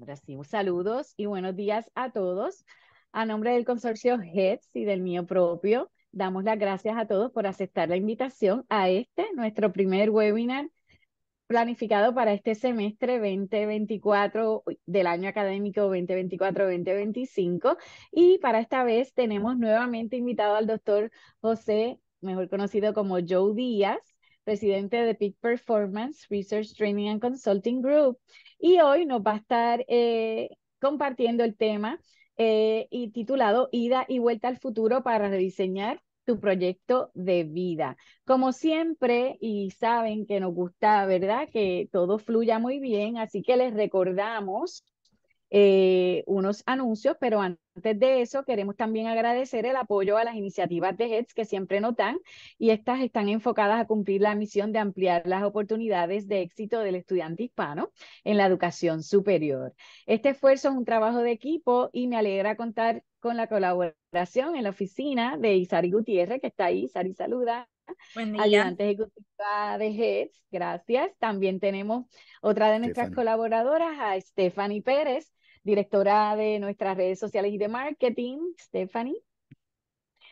Recibo saludos y buenos días a todos. A nombre del consorcio HEDS y del mío propio, damos las gracias a todos por aceptar la invitación a este, nuestro primer webinar planificado para este semestre 2024 del año académico 2024-2025 y para esta vez tenemos nuevamente invitado al doctor José, mejor conocido como Joe Díaz, presidente de Peak Performance Research Training and Consulting Group, y hoy nos va a estar eh, compartiendo el tema eh, y titulado Ida y Vuelta al Futuro para rediseñar tu proyecto de vida. Como siempre, y saben que nos gusta, ¿verdad? Que todo fluya muy bien, así que les recordamos eh, unos anuncios, pero antes de eso queremos también agradecer el apoyo a las iniciativas de HEDS que siempre notan y estas están enfocadas a cumplir la misión de ampliar las oportunidades de éxito del estudiante hispano en la educación superior. Este esfuerzo es un trabajo de equipo y me alegra contar con la colaboración en la oficina de Isari Gutiérrez, que está ahí. Isari, saluda. Ayudante ejecutiva de HEDS, gracias. También tenemos otra de nuestras colaboradoras, a Stephanie Pérez, directora de nuestras redes sociales y de marketing, Stephanie.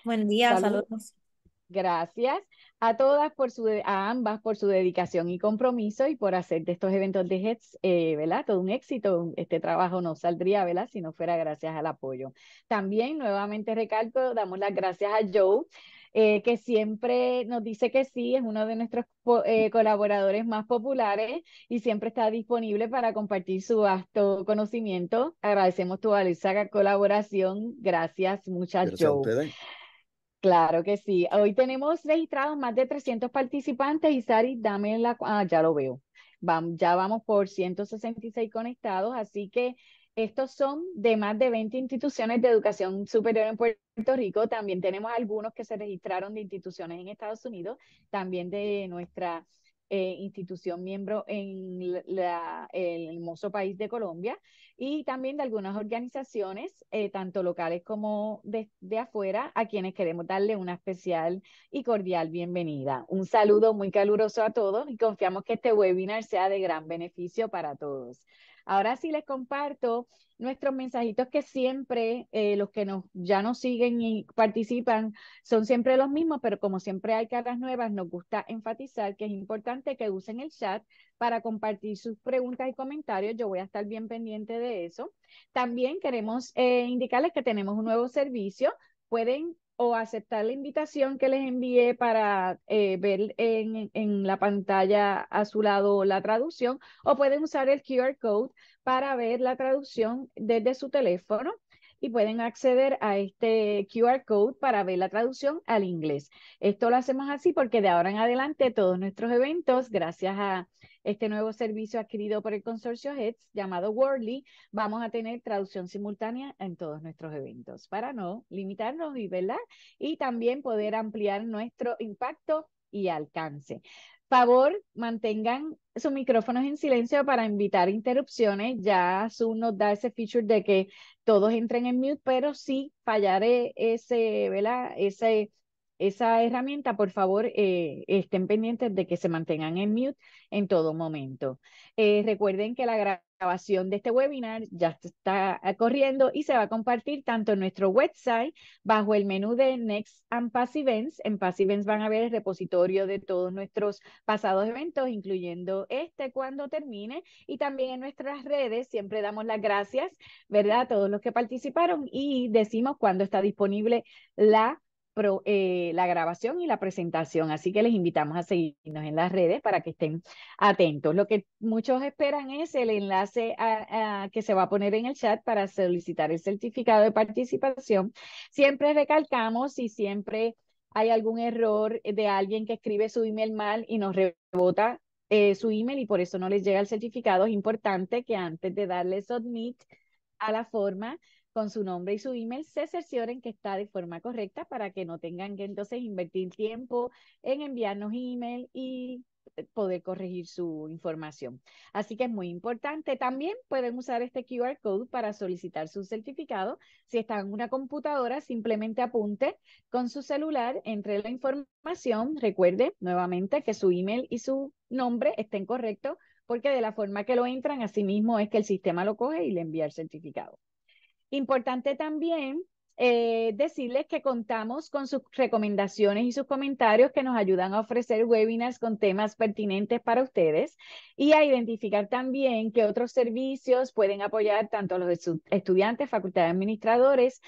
Buen día, saludos. Gracias a todas por su, a ambas por su dedicación y compromiso y por hacer de estos eventos de Heads, eh, Todo un éxito. Este trabajo no saldría, ¿verdad? Si no fuera gracias al apoyo. También, nuevamente recalco, damos las gracias a Joe, eh, que siempre nos dice que sí, es uno de nuestros eh, colaboradores más populares y siempre está disponible para compartir su vasto conocimiento. Agradecemos tu valiosa colaboración. Gracias, muchas Gracias Claro que sí. Hoy tenemos registrados más de 300 participantes y Sari, dame la... Ah, ya lo veo. ya vamos por 166 conectados, así que estos son de más de 20 instituciones de educación superior en Puerto Rico. También tenemos algunos que se registraron de instituciones en Estados Unidos, también de nuestra eh, institución miembro en el hermoso país de Colombia y también de algunas organizaciones, eh, tanto locales como de, de, afuera, a quienes queremos darle una especial y cordial bienvenida. Un saludo muy caluroso a todos y confiamos que este webinar sea de gran beneficio para todos. Ahora sí les comparto nuestros mensajitos que siempre eh, los que nos, ya nos siguen y participan son siempre los mismos, pero como siempre hay caras nuevas, nos gusta enfatizar que es importante que usen el chat para compartir sus preguntas y comentarios. Yo voy a estar bien pendiente de eso. También queremos eh, indicarles que tenemos un nuevo servicio. Pueden o aceptar la invitación que les envié para eh, ver en, la pantalla a su lado la traducción, o pueden usar el QR code para ver la traducción desde su teléfono y pueden acceder a este QR code para ver la traducción al inglés. Esto lo hacemos así porque de ahora en adelante todos nuestros eventos, gracias a este nuevo servicio adquirido por el consorcio Heads llamado Worldly, vamos a tener traducción simultánea en todos nuestros eventos para no limitarnos y, y también poder ampliar nuestro impacto y alcance. Favor, mantengan sus micrófonos en silencio para evitar interrupciones. Ya Zoom nos da ese feature de que todos entren en mute, pero sí fallaré ese, ¿verdad? Ese esa herramienta, por favor, eh, estén pendientes de que se mantengan en mute en todo momento. Eh, recuerden que la grabación de este webinar ya está eh, corriendo y se va a compartir tanto en nuestro website bajo el menú de Next and pass Events. En pass Events van a ver el repositorio de todos nuestros pasados eventos, incluyendo este cuando termine, y también en nuestras redes. Siempre damos las gracias, ¿verdad?, a todos los que participaron y decimos cuándo está disponible la eh, la grabación y la presentación. Así que les invitamos a seguirnos en las redes para que estén atentos. Lo que muchos esperan es el enlace que se va a poner en el chat para solicitar el certificado de participación. Siempre recalcamos y siempre hay algún error de alguien que escribe su email mal y nos rebota eh, su email y por eso no les llega el certificado. Es importante que antes de darle submit a la forma, con su nombre y su email, se cercioren que está de forma correcta para que no tengan que entonces invertir tiempo en enviarnos email y eh, poder corregir su información. Así que es muy importante. También pueden usar este QR code para solicitar su certificado. Si están en una computadora, simplemente apunte con su celular, entre la información. Recuerde nuevamente que su email y su nombre estén correctos, porque de la forma que lo entran, así mismo es que el sistema lo coge y le envía el certificado. Importante también eh, decirles que contamos con sus recomendaciones y sus comentarios que nos ayudan a ofrecer webinars con temas pertinentes para ustedes y a identificar también qué otros servicios pueden apoyar tanto a los estudiantes, facultades, administradores,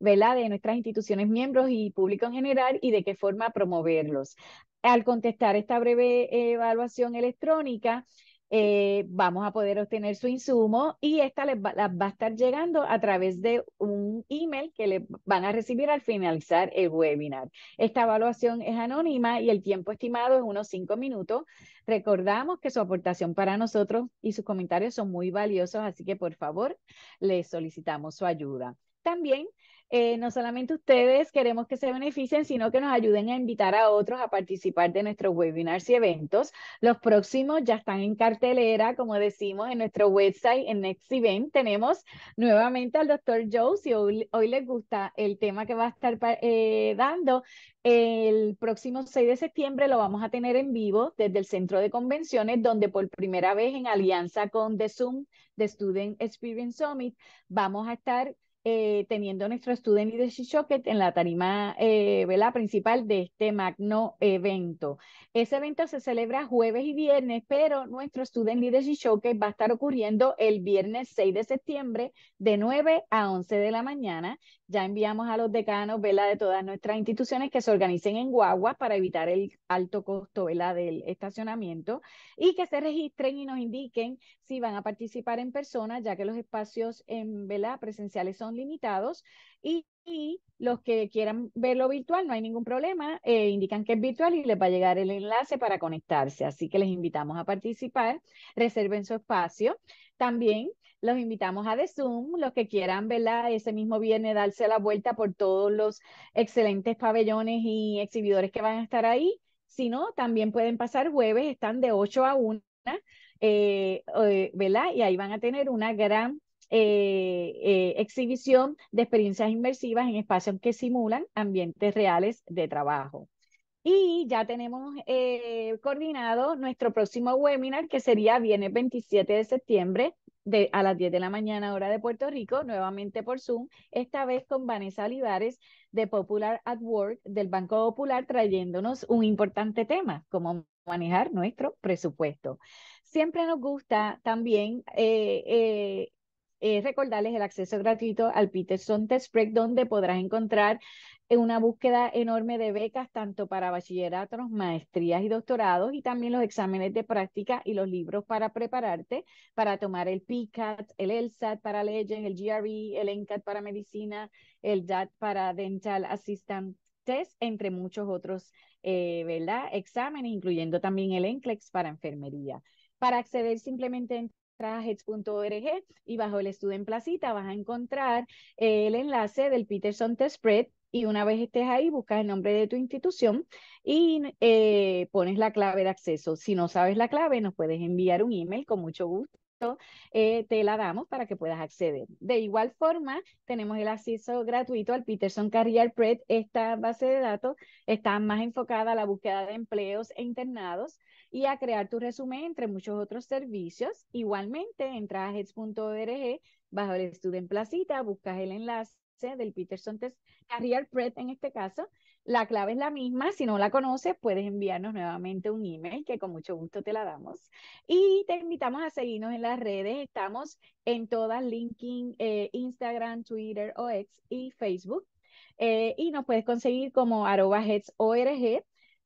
¿verdad? de nuestras instituciones miembros y público en general y de qué forma promoverlos. Al contestar esta breve eh, evaluación electrónica, eh, vamos a poder obtener su insumo y esta les va, a estar llegando a través de un email que le van a recibir al finalizar el webinar. Esta evaluación es anónima y el tiempo estimado es unos cinco minutos. Recordamos que su aportación para nosotros y sus comentarios son muy valiosos, así que por favor les solicitamos su ayuda. También eh, no solamente ustedes queremos que se beneficien, sino que nos ayuden a invitar a otros a participar de nuestros webinars y eventos. Los próximos ya están en cartelera, como decimos, en nuestro website, en Next Event. Tenemos nuevamente al doctor Joe, si hoy, les gusta el tema que va a estar eh, dando. El próximo 6 de septiembre lo vamos a tener en vivo desde el Centro de Convenciones, donde por primera vez en alianza con The Zoom, The Student Experience Summit, vamos a estar eh, teniendo nuestro Student Leadership Showcase en la tarima eh, principal de este magno evento. Ese evento se celebra jueves y viernes, pero nuestro Student Leadership Showcase va a estar ocurriendo el viernes 6 de septiembre de 9 a 11 de la mañana. Ya enviamos a los decanos vela de todas nuestras instituciones que se organicen en Guagua para evitar el alto costo vela del estacionamiento y que se registren y nos indiquen si van a participar en persona, ya que los espacios en, vela presenciales son limitados y, los que quieran verlo virtual, no hay ningún problema, eh, indican que es virtual y les va a llegar el enlace para conectarse. Así que les invitamos a participar, reserven su espacio. También los invitamos a de Zoom, los que quieran, verla Ese mismo viernes darse la vuelta por todos los excelentes pabellones y exhibidores que van a estar ahí. Si no, también pueden pasar jueves, están de 8 a 1, eh, eh, Y ahí van a tener una gran eh, eh, exhibición de experiencias inmersivas en espacios que simulan ambientes reales de trabajo. Y ya tenemos eh, coordinado nuestro próximo webinar, que sería viernes 27 de septiembre de, a las 10 de la mañana hora de Puerto Rico, nuevamente por Zoom, esta vez con Vanessa Olivares de Popular at Work del Banco Popular, trayéndonos un importante tema, cómo manejar nuestro presupuesto. Siempre nos gusta también eh, recordarles el acceso gratuito al Peterson Test Prep, donde podrás encontrar eh, una búsqueda enorme de becas, tanto para bachilleratos, maestrías y doctorados, y también los exámenes de práctica y los libros para prepararte, para tomar el PCAT, el LSAT para leyes, el GRE, el ENCAT para medicina, el DAT para Dental Assistant Test, entre muchos otros eh, ¿verdad? exámenes, incluyendo también el NCLEX para enfermería. Para acceder simplemente HEDS.org y bajo el estudio en placita vas a encontrar el enlace del Peterson Test Prep y una vez estés ahí, buscas el nombre de tu institución y eh, pones la clave de acceso. Si no sabes la clave, nos puedes enviar un email con mucho gusto. Eh, te la damos para que puedas acceder. De igual forma, tenemos el acceso gratuito al Peterson Career Prep. Esta base de datos está más enfocada a la búsqueda de empleos e internados y a crear tu resumen entre muchos otros servicios. Igualmente, entra a heads.org, bajo el en Placita, buscas el enlace del Peterson Test Career Prep en este caso. La clave es la misma, si no la conoces puedes enviarnos nuevamente un email que con mucho gusto te la damos. Y te invitamos a seguirnos en las redes, estamos en todas, LinkedIn, eh, Instagram, Twitter, OX y Facebook. Eh, y nos puedes conseguir como arroba heads.org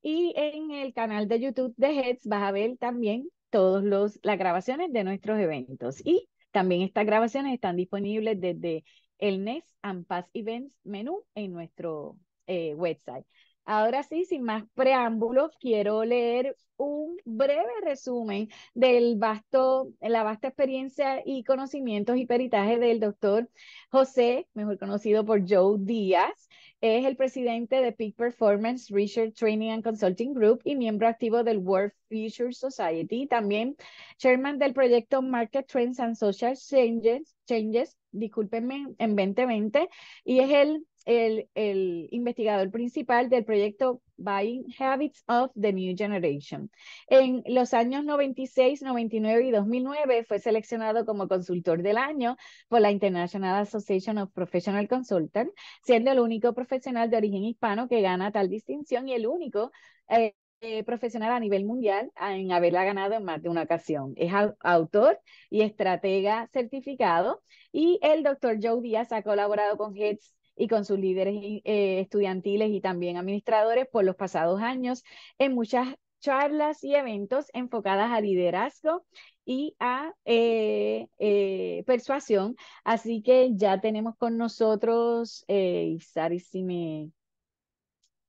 y en el canal de YouTube de Heads vas a ver también todas las grabaciones de nuestros eventos. Y también estas grabaciones están disponibles desde el NES Ampas Events menú en nuestro eh, website. Ahora sí, sin más preámbulos, quiero leer un breve resumen del vasto, la vasta experiencia y conocimientos y peritaje del doctor José, mejor conocido por Joe Díaz, es el presidente de Peak Performance Research Training and Consulting Group y miembro activo del World Future Society. También chairman del proyecto Market Trends and Social Changes, Changes discúlpenme, en 2020. Y es el el, investigador principal del proyecto Buying Habits of the New Generation. En los años 96, 99 y 2009 fue seleccionado como consultor del año por la International Association of Professional Consultants, siendo el único profesional de origen hispano que gana tal distinción y el único eh, eh, profesional a nivel mundial en haberla ganado en más de una ocasión. Es autor y estratega certificado y el doctor Joe Díaz ha colaborado con Heads y con sus líderes eh, estudiantiles y también administradores por los pasados años en muchas charlas y eventos enfocadas a liderazgo y a eh, eh, persuasión. Así que ya tenemos con nosotros, eh, Sari, si me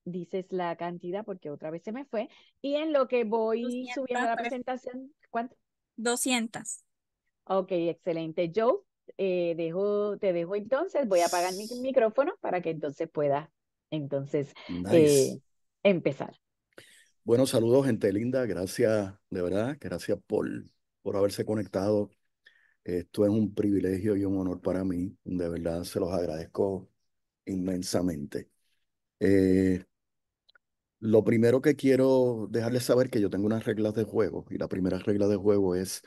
dices la cantidad, porque otra vez se me fue, y en lo que voy subiendo la presentación, ¿cuánto? 200. Ok, excelente. Joe. Eh, dejo, te dejo entonces, voy a apagar mi micrófono para que entonces pueda entonces eh, empezar. Bueno, saludos gente linda, gracias de verdad, gracias por, por haberse conectado. Esto es un privilegio y un honor para mí, de verdad se los agradezco inmensamente. Eh, lo primero que quiero dejarles saber que yo tengo unas reglas de juego y la primera regla de juego es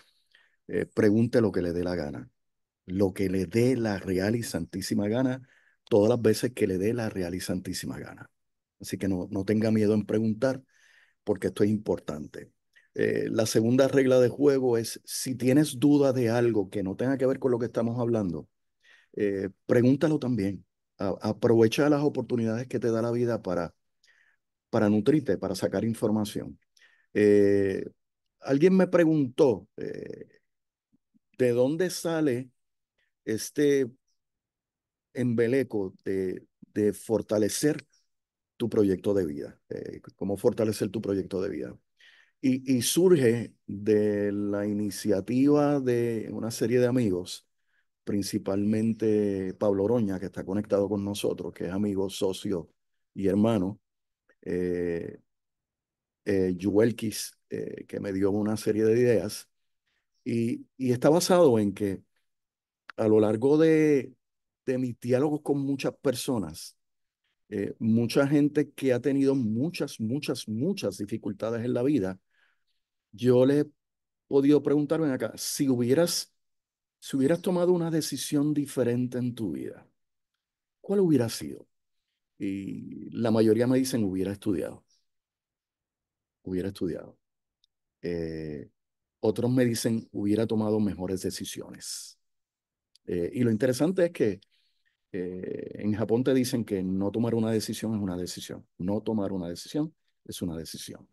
pregunte lo que le dé la gana lo que le dé la real y santísima gana, todas las veces que le dé la real y santísima gana. Así que no, no tenga miedo en preguntar, porque esto es importante. Eh, la segunda regla de juego es, si tienes duda de algo que no tenga que ver con lo que estamos hablando, eh, pregúntalo también. aprovecha las oportunidades que te da la vida para, para nutrirte, para sacar información. Eh, alguien me preguntó, ¿de dónde sale este embeleco de, de fortalecer tu proyecto de vida, eh, cómo fortalecer tu proyecto de vida. Y, y, surge de la iniciativa de una serie de amigos, principalmente Pablo Roña que está conectado con nosotros, que es amigo, socio y hermano, eh, eh Yuelkis, eh, que me dio una serie de ideas, y, y está basado en que a lo largo de, de mis diálogos con muchas personas, eh, mucha gente que ha tenido muchas, muchas, muchas dificultades en la vida, yo le he podido preguntar, acá, si hubieras, si hubieras tomado una decisión diferente en tu vida, ¿cuál hubiera sido? Y la mayoría me dicen, hubiera estudiado. Hubiera estudiado. Eh, otros me dicen, hubiera tomado mejores decisiones. Eh, y lo interesante es que eh, en Japón te dicen que no tomar una decisión es una decisión. No tomar una decisión es una decisión.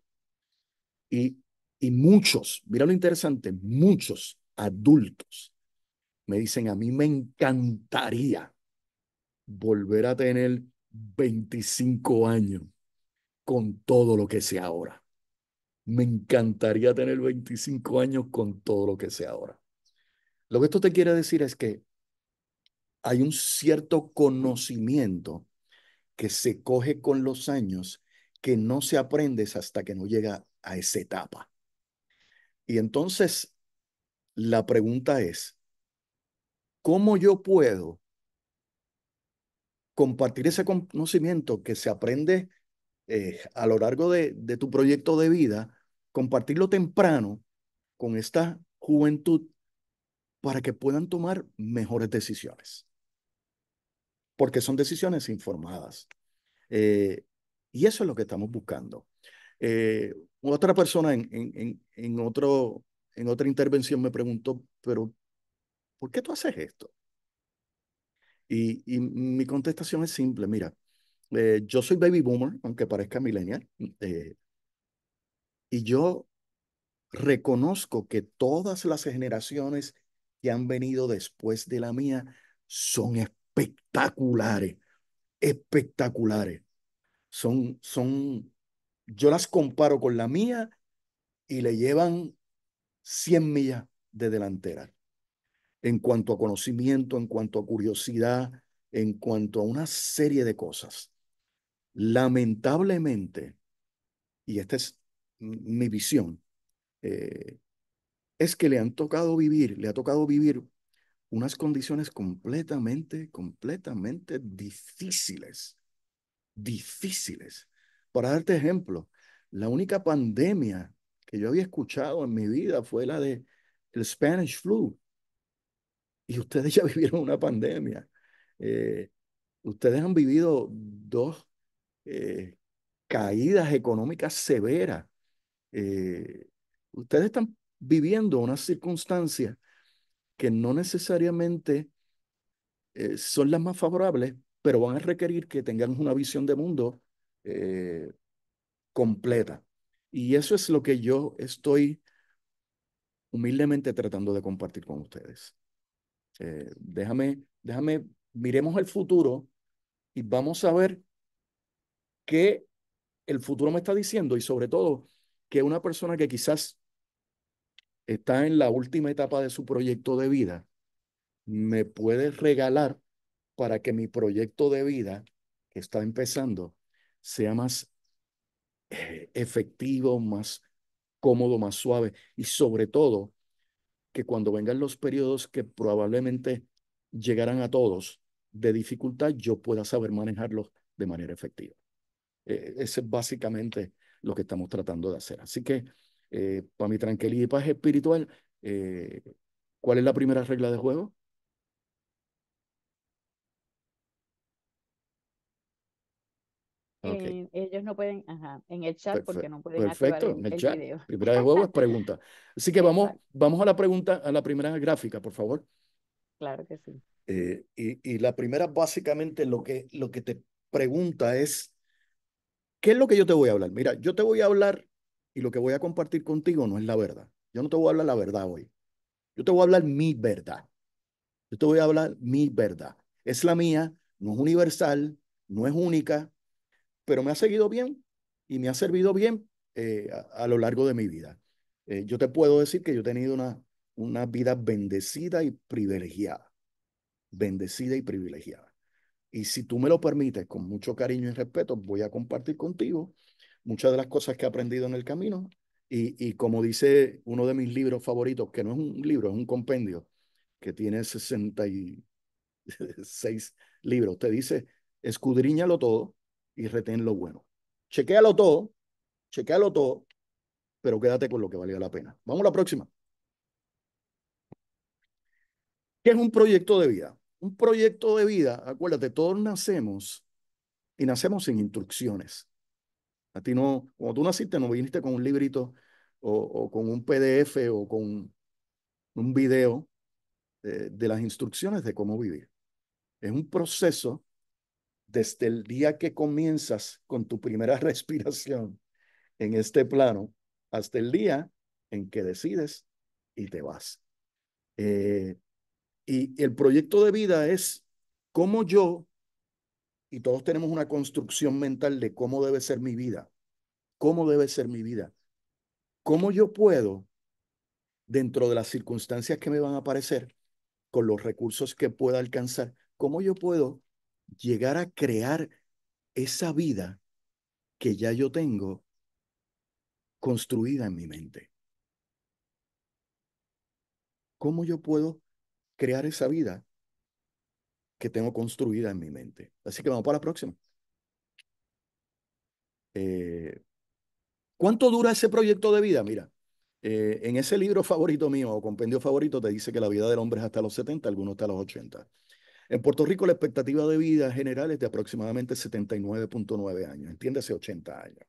Y, y muchos, mira lo interesante, muchos adultos me dicen, a mí me encantaría volver a tener 25 años con todo lo que sé ahora. Me encantaría tener 25 años con todo lo que sé ahora. Lo que esto te quiere decir es que hay un cierto conocimiento que se coge con los años que no se aprendes hasta que no llega a esa etapa. Y entonces, la pregunta es, ¿cómo yo puedo compartir ese conocimiento que se aprende eh, a lo largo de tu proyecto de vida, compartirlo temprano con esta juventud para que puedan tomar mejores decisiones? porque son decisiones informadas. Eh, y eso es lo que estamos buscando. Eh, otra persona en, en, en, otro, en otra intervención me preguntó, pero ¿por qué tú haces esto? Y, y mi contestación es simple, mira, eh, yo soy baby boomer, aunque parezca millennial, y yo reconozco que todas las generaciones que han venido después de la mía son especiales espectaculares, espectaculares. Son, son, yo las comparo con la mía y le llevan 100 millas de delantera en cuanto a conocimiento, en cuanto a curiosidad, en cuanto a una serie de cosas. Lamentablemente, y esta es mi visión, eh, es que le han tocado vivir, le ha tocado vivir unas condiciones completamente, completamente difíciles, difíciles. Para darte ejemplo, la única pandemia que yo había escuchado en mi vida fue la de el Spanish flu. Y ustedes ya vivieron una pandemia. Eh, ustedes han vivido dos eh, caídas económicas severas. Eh, ustedes están viviendo una circunstancia que no necesariamente eh, son las más favorables, pero van a requerir que tengamos una visión de mundo eh, completa. Y eso es lo que yo estoy humildemente tratando de compartir con ustedes. Eh, déjame, déjame, miremos el futuro y vamos a ver qué el futuro me está diciendo y sobre todo que una persona que quizás está en la última etapa de su proyecto de vida, me puede regalar para que mi proyecto de vida que está empezando sea más eh, efectivo, más cómodo, más suave y sobre todo que cuando vengan los periodos que probablemente llegarán a todos de dificultad, yo pueda saber manejarlos de manera efectiva. Eh, ese es básicamente lo que estamos tratando de hacer. Así que eh, para mi tranquilidad y paz espiritual, eh, ¿cuál es la primera regla de juego? ellos no pueden, ajá, en el chat porque no pueden Perfecto, en el, chat. Primera de juego es pregunta. Así que vamos, vamos a la pregunta, a la primera gráfica, por favor. Claro que sí. Eh, y, y, la primera básicamente lo que, lo que te pregunta es, ¿qué es lo que yo te voy a hablar? Mira, yo te voy a hablar y lo que voy a compartir contigo no es la verdad. Yo no te voy a hablar la verdad hoy. Yo te voy a hablar mi verdad. Yo te voy a hablar mi verdad. Es la mía, no es universal, no es única, pero me ha seguido bien y me ha servido bien eh, a, lo largo de mi vida. Eh, yo te puedo decir que yo he tenido una, una vida bendecida y privilegiada. Bendecida y privilegiada. Y si tú me lo permites, con mucho cariño y respeto, voy a compartir contigo muchas de las cosas que he aprendido en el camino y, como dice uno de mis libros favoritos, que no es un libro, es un compendio, que tiene 66 libros, te dice, escudriñalo todo y retén lo bueno. Chequéalo todo, chequéalo todo, pero quédate con lo que valía la pena. Vamos a la próxima. ¿Qué es un proyecto de vida? Un proyecto de vida, acuérdate, todos nacemos y nacemos sin instrucciones. A ti no, cuando tú naciste, no viniste con un librito o, con un PDF o con un video de, las instrucciones de cómo vivir. Es un proceso desde el día que comienzas con tu primera respiración en este plano hasta el día en que decides y te vas. Eh, y el proyecto de vida es cómo yo y todos tenemos una construcción mental de cómo debe ser mi vida, cómo debe ser mi vida, cómo yo puedo, dentro de las circunstancias que me van a aparecer, con los recursos que pueda alcanzar, cómo yo puedo llegar a crear esa vida que ya yo tengo construida en mi mente. ¿Cómo yo puedo crear esa vida que tengo construida en mi mente. Así que vamos para la próxima. Eh, ¿Cuánto dura ese proyecto de vida? Mira, eh, en ese libro favorito mío o compendio favorito te dice que la vida del hombre es hasta los 70, algunos hasta los 80. En Puerto Rico la expectativa de vida general es de aproximadamente 79.9 años, entiéndase 80 años.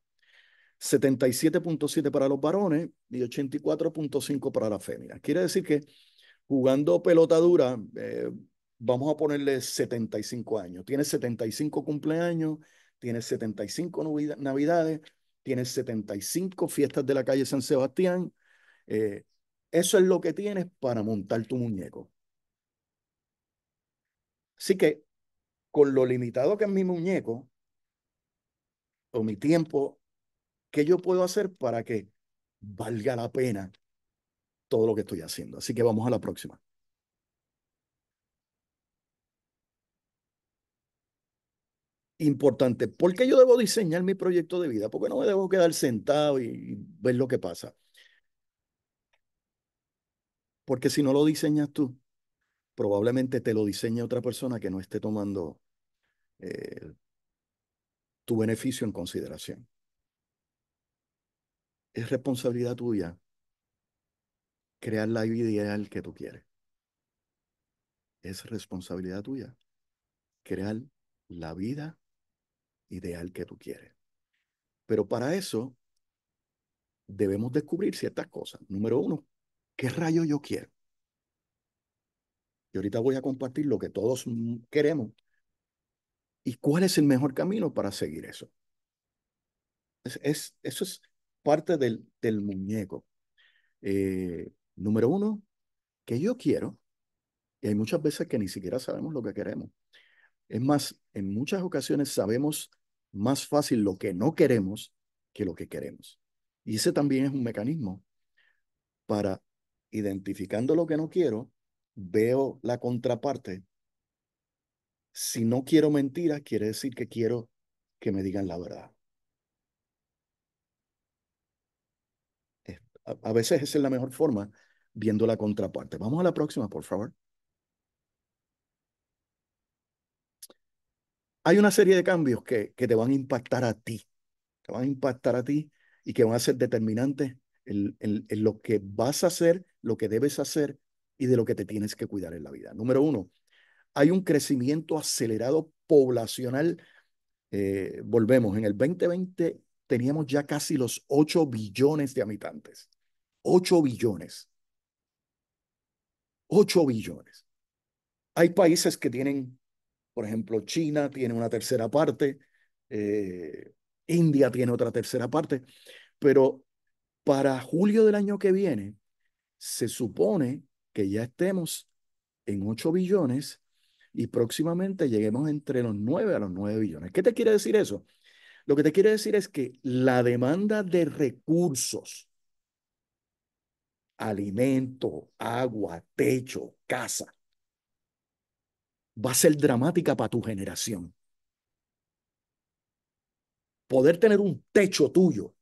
77.7 para los varones y 84.5 para las féminas. Quiere decir que jugando pelota dura, eh, vamos a ponerle 75 años. Tiene 75 cumpleaños, tiene 75 navidades, tiene 75 fiestas de la calle San Sebastián. Eh, eso es lo que tienes para montar tu muñeco. Así que con lo limitado que es mi muñeco o mi tiempo, ¿qué yo puedo hacer para que valga la pena todo lo que estoy haciendo? Así que vamos a la próxima. importante. ¿Por qué yo debo diseñar mi proyecto de vida? Porque no me debo quedar sentado y, ver lo que pasa? Porque si no lo diseñas tú, probablemente te lo diseña otra persona que no esté tomando eh, tu beneficio en consideración. Es responsabilidad tuya crear la vida ideal que tú quieres. Es responsabilidad tuya crear la vida ideal que tú quieres. Pero para eso debemos descubrir ciertas cosas. Número uno, ¿qué rayo yo quiero? Y ahorita voy a compartir lo que todos mm, queremos y cuál es el mejor camino para seguir eso. Es, eso es parte del, del muñeco. Eh, número uno, ¿Qué yo quiero, y hay muchas veces que ni siquiera sabemos lo que queremos. Es más, en muchas ocasiones sabemos más fácil lo que no queremos que lo que queremos. Y ese también es un mecanismo para, identificando lo que no quiero, veo la contraparte. Si no quiero mentiras, quiere decir que quiero que me digan la verdad. A veces esa es la mejor forma viendo la contraparte. Vamos a la próxima, por favor. hay una serie de cambios que, que te van a impactar a ti, te van a impactar a ti y que van a ser determinantes en, lo que vas a hacer, lo que debes hacer y de lo que te tienes que cuidar en la vida. Número uno, hay un crecimiento acelerado poblacional. Eh, volvemos, en el 2020 teníamos ya casi los 8 billones de habitantes. 8 billones. 8 billones. Hay países que tienen por ejemplo, China tiene una tercera parte, eh, India tiene otra tercera parte, pero para julio del año que viene se supone que ya estemos en 8 billones y próximamente lleguemos entre los 9 a los 9 billones. ¿Qué te quiere decir eso? Lo que te quiere decir es que la demanda de recursos, alimento, agua, techo, casa, va a ser dramática para tu generación. Poder tener un techo tuyo,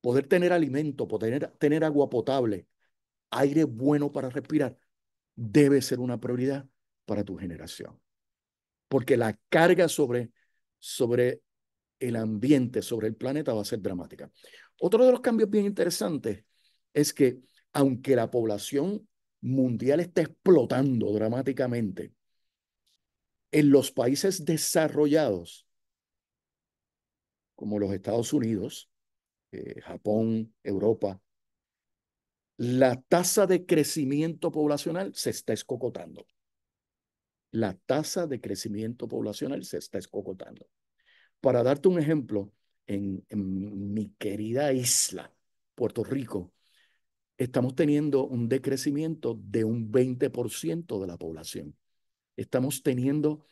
poder tener alimento, poder tener agua potable, aire bueno para respirar, debe ser una prioridad para tu generación. Porque la carga sobre, sobre el ambiente, sobre el planeta va a ser dramática. Otro de los cambios bien interesantes es que aunque la población mundial está explotando dramáticamente, en los países desarrollados, como los Estados Unidos, eh, Japón, Europa, la tasa de crecimiento poblacional se está escocotando. La tasa de crecimiento poblacional se está escocotando. Para darte un ejemplo, en mi querida isla, Puerto Rico, estamos teniendo un decrecimiento de un 20% de la población. Estamos teniendo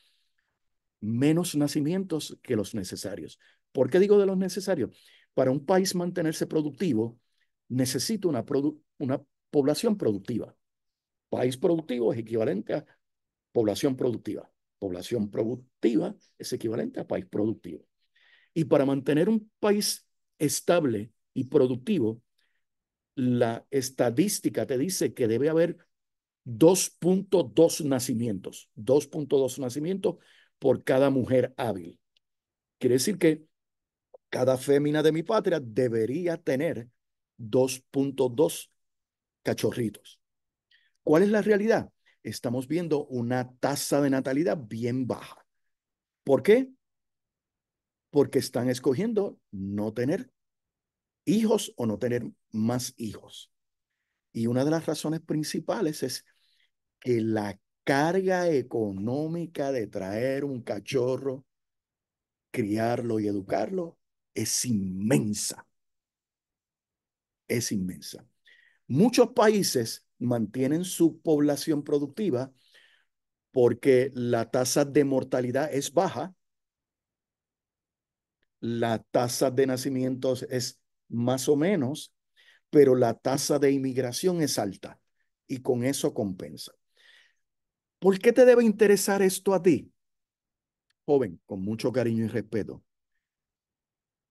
menos nacimientos que los necesarios. ¿Por qué digo de los necesarios? Para un país mantenerse productivo, necesita una, una población productiva. País productivo es equivalente a población productiva. Población productiva es equivalente a país productivo. Y para mantener un país estable y productivo, la estadística te dice que debe haber 2.2 nacimientos, 2.2 nacimientos por cada mujer hábil. Quiere decir que cada fémina de mi patria debería tener 2.2 cachorritos. ¿Cuál es la realidad? Estamos viendo una tasa de natalidad bien baja. ¿Por qué? Porque están escogiendo no tener hijos o no tener más hijos. Y una de las razones principales es que la carga económica de traer un cachorro, criarlo y educarlo es inmensa. Es inmensa. Muchos países mantienen su población productiva porque la tasa de mortalidad es baja, la tasa de nacimientos es más o menos, pero la tasa de inmigración es alta y con eso compensa. ¿Por qué te debe interesar esto a ti? Joven, con mucho cariño y respeto,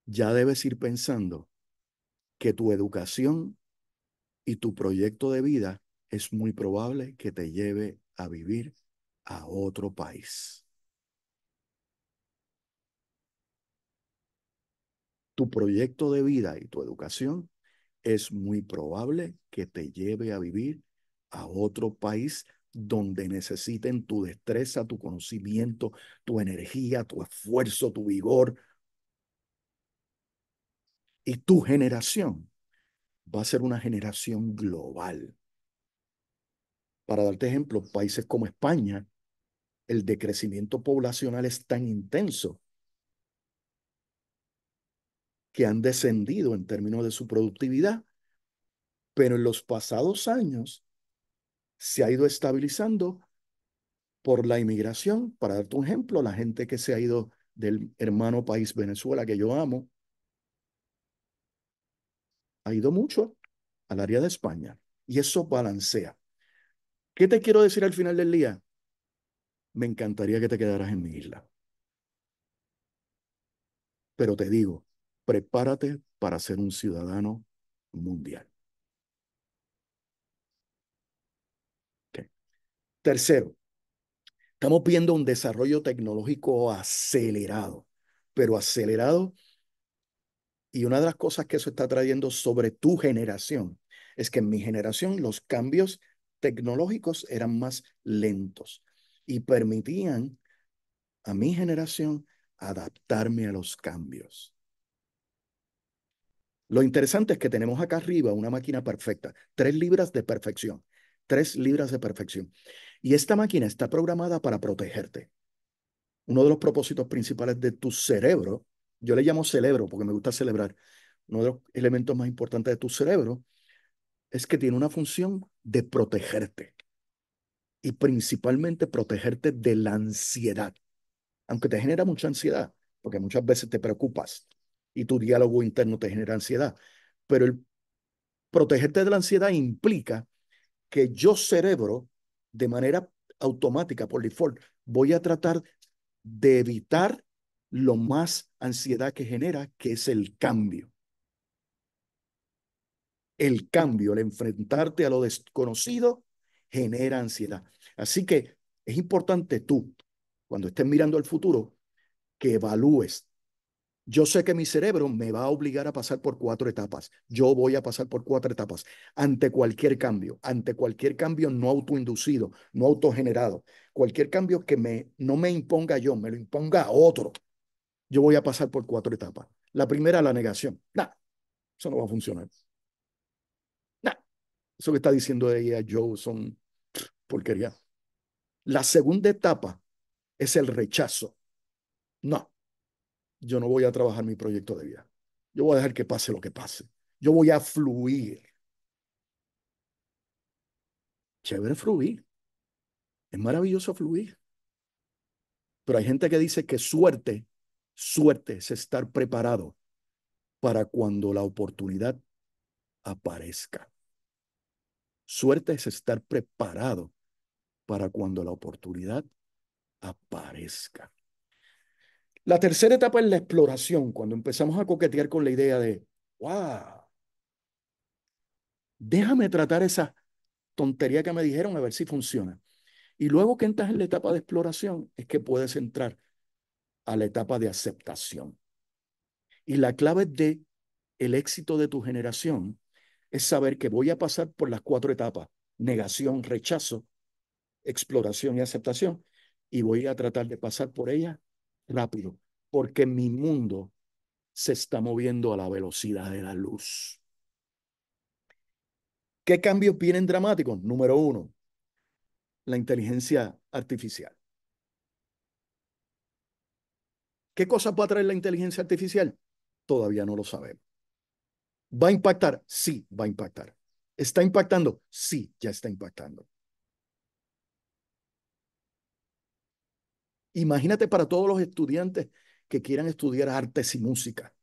ya debes ir pensando que tu educación y tu proyecto de vida es muy probable que te lleve a vivir a otro país. tu proyecto de vida y tu educación, es muy probable que te lleve a vivir a otro país donde necesiten tu destreza, tu conocimiento, tu energía, tu esfuerzo, tu vigor. Y tu generación va a ser una generación global. Para darte ejemplo, países como España, el decrecimiento poblacional es tan intenso que han descendido en términos de su productividad, pero en los pasados años se ha ido estabilizando por la inmigración. Para darte un ejemplo, la gente que se ha ido del hermano país Venezuela, que yo amo, ha ido mucho al área de España y eso balancea. ¿Qué te quiero decir al final del día? Me encantaría que te quedaras en mi isla. Pero te digo, prepárate para ser un ciudadano mundial. Tercero, estamos viendo un desarrollo tecnológico acelerado, pero acelerado. Y una de las cosas que eso está trayendo sobre tu generación es que en mi generación los cambios tecnológicos eran más lentos y permitían a mi generación adaptarme a los cambios. Lo interesante es que tenemos acá arriba una máquina perfecta, tres libras de perfección, tres libras de perfección. Y esta máquina está programada para protegerte. Uno de los propósitos principales de tu cerebro, yo le llamo cerebro porque me gusta celebrar, uno de los elementos más importantes de tu cerebro es que tiene una función de protegerte y principalmente protegerte de la ansiedad, aunque te genera mucha ansiedad, porque muchas veces te preocupas, y tu diálogo interno te genera ansiedad. Pero el protegerte de la ansiedad implica que yo cerebro, de manera automática, por default, voy a tratar de evitar lo más ansiedad que genera, que es el cambio. El cambio, el enfrentarte a lo desconocido, genera ansiedad. Así que es importante tú, cuando estés mirando al futuro, que evalúes yo sé que mi cerebro me va a obligar a pasar por cuatro etapas. Yo voy a pasar por cuatro etapas ante cualquier cambio, ante cualquier cambio no autoinducido, no autogenerado, cualquier cambio que me, no me imponga yo, me lo imponga otro. Yo voy a pasar por cuatro etapas. La primera, la negación. Nada, eso no va a funcionar. Nada, eso que está diciendo ella, Joe, son porquería. La segunda etapa es el rechazo. No, yo no voy a trabajar mi proyecto de vida. Yo voy a dejar que pase lo que pase. Yo voy a fluir. Chévere fluir. Es maravilloso fluir. Pero hay gente que dice que suerte, suerte es estar preparado para cuando la oportunidad aparezca. Suerte es estar preparado para cuando la oportunidad aparezca. La tercera etapa es la exploración, cuando empezamos a coquetear con la idea de, wow, déjame tratar esa tontería que me dijeron a ver si funciona. Y luego que entras en la etapa de exploración es que puedes entrar a la etapa de aceptación. Y la clave de el éxito de tu generación es saber que voy a pasar por las cuatro etapas, negación, rechazo, exploración y aceptación, y voy a tratar de pasar por ellas rápido, porque mi mundo se está moviendo a la velocidad de la luz. ¿Qué cambios vienen dramáticos? Número uno, la inteligencia artificial. ¿Qué cosa va a traer la inteligencia artificial? Todavía no lo sabemos. ¿Va a impactar? Sí, va a impactar. ¿Está impactando? Sí, ya está impactando. Imagínate para todos los estudiantes que quieran estudiar artes y música.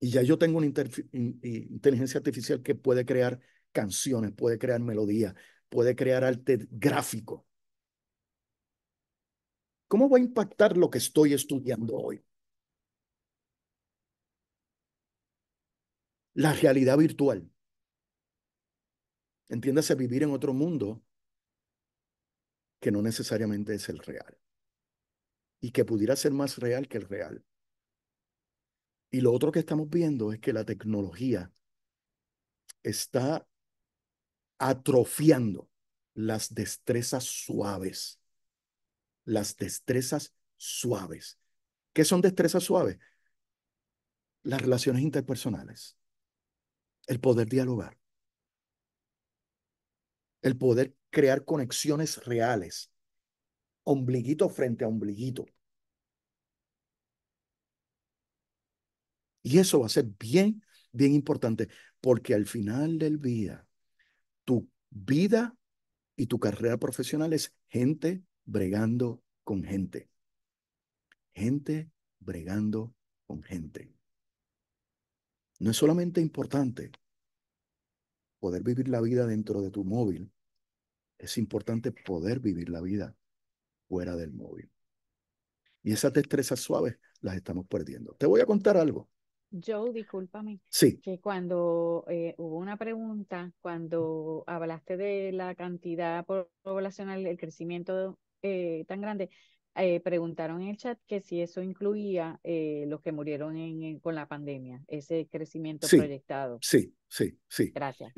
Y ya yo tengo una eh, inteligencia artificial que puede crear canciones, puede crear melodías, puede crear arte gráfico. ¿Cómo va a impactar lo que estoy estudiando hoy? La realidad virtual. Entiéndase, vivir en otro mundo que no necesariamente es el real y que pudiera ser más real que el real. Y lo otro que estamos viendo es que la tecnología está atrofiando las destrezas suaves. Las destrezas suaves. ¿Qué son destrezas suaves? Las relaciones interpersonales, el poder dialogar, el poder crear conexiones reales, ombliguito frente a ombliguito. Y eso va a ser bien, bien importante, porque al final del día, tu vida y tu carrera profesional es gente bregando con gente. Gente bregando con gente. No es solamente importante poder vivir la vida dentro de tu móvil, es importante poder vivir la vida fuera del móvil. Y esas destrezas suaves las estamos perdiendo. Te voy a contar algo. Joe, discúlpame. Sí. Que cuando eh, hubo una pregunta, cuando hablaste de la cantidad poblacional, el crecimiento eh, tan grande, eh, preguntaron en el chat que si eso incluía los que murieron con la pandemia, ese crecimiento proyectado. Sí, sí, sí. Gracias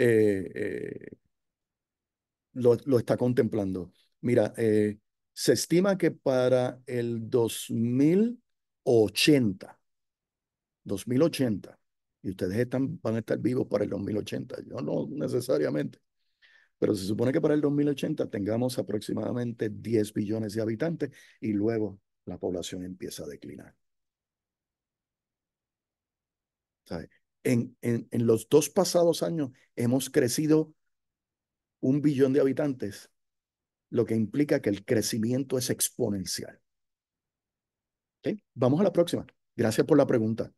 lo, está contemplando. Mira, eh, se estima que para el 2080, 2080, y ustedes van a estar vivos para el 2080, yo no necesariamente, pero se supone que para el 2080 tengamos aproximadamente 10 billones de habitantes y luego la población empieza a declinar. En, en, en los dos pasados años hemos crecido un billón de habitantes, lo que implica que el crecimiento es exponencial. Vamos a la próxima. Gracias por la pregunta.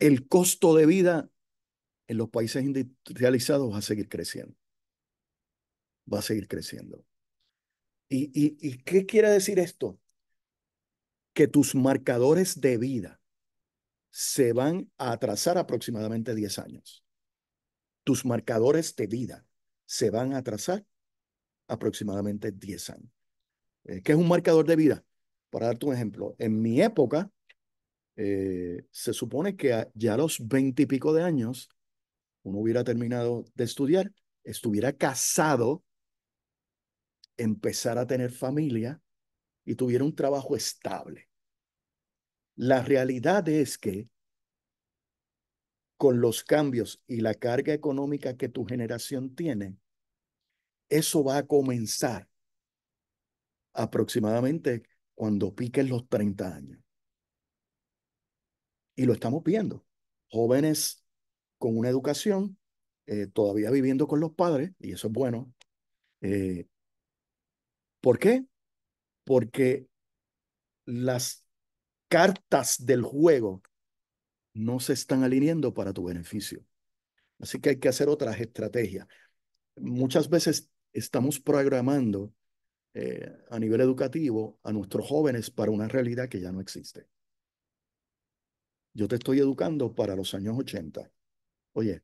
El costo de vida en los países industrializados va a seguir creciendo. Va a seguir creciendo. y qué quiere decir esto? Que tus marcadores de vida se van a atrasar aproximadamente 10 años. Tus marcadores de vida se van a atrasar aproximadamente 10 años. Eh, ¿Qué es un marcador de vida? Para darte un ejemplo, en mi época, eh, se supone que ya a los pico de años uno hubiera terminado de estudiar, estuviera casado, empezara a tener familia y tuviera un trabajo estable. La realidad es que con los cambios y la carga económica que tu generación tiene, eso va a comenzar aproximadamente cuando piquen los 30 años. Y lo estamos viendo. Jóvenes con una educación, eh, todavía viviendo con los padres, y eso es bueno. Eh, ¿Por qué? Porque las cartas del juego no se están alineando para tu beneficio. Así que hay que hacer otras estrategias. Muchas veces estamos programando eh, a nivel educativo a nuestros jóvenes para una realidad que ya no existe. Yo te estoy educando para los años 80. Oye,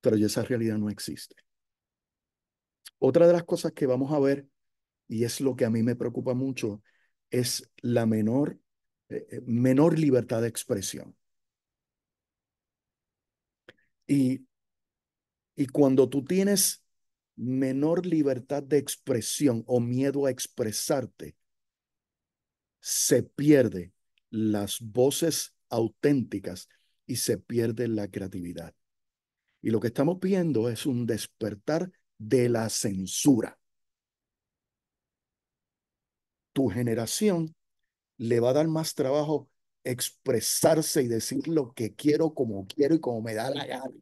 pero ya esa realidad no existe. Otra de las cosas que vamos a ver, y es lo que a mí me preocupa mucho, es la menor eh, eh, menor libertad de expresión. Y, y cuando tú tienes menor libertad de expresión o miedo a expresarte, se pierde las voces auténticas y se pierde la creatividad. Y lo que estamos viendo es un despertar de la censura. Tu generación le va a dar más trabajo expresarse y decir lo que quiero, como quiero y como me da la gana.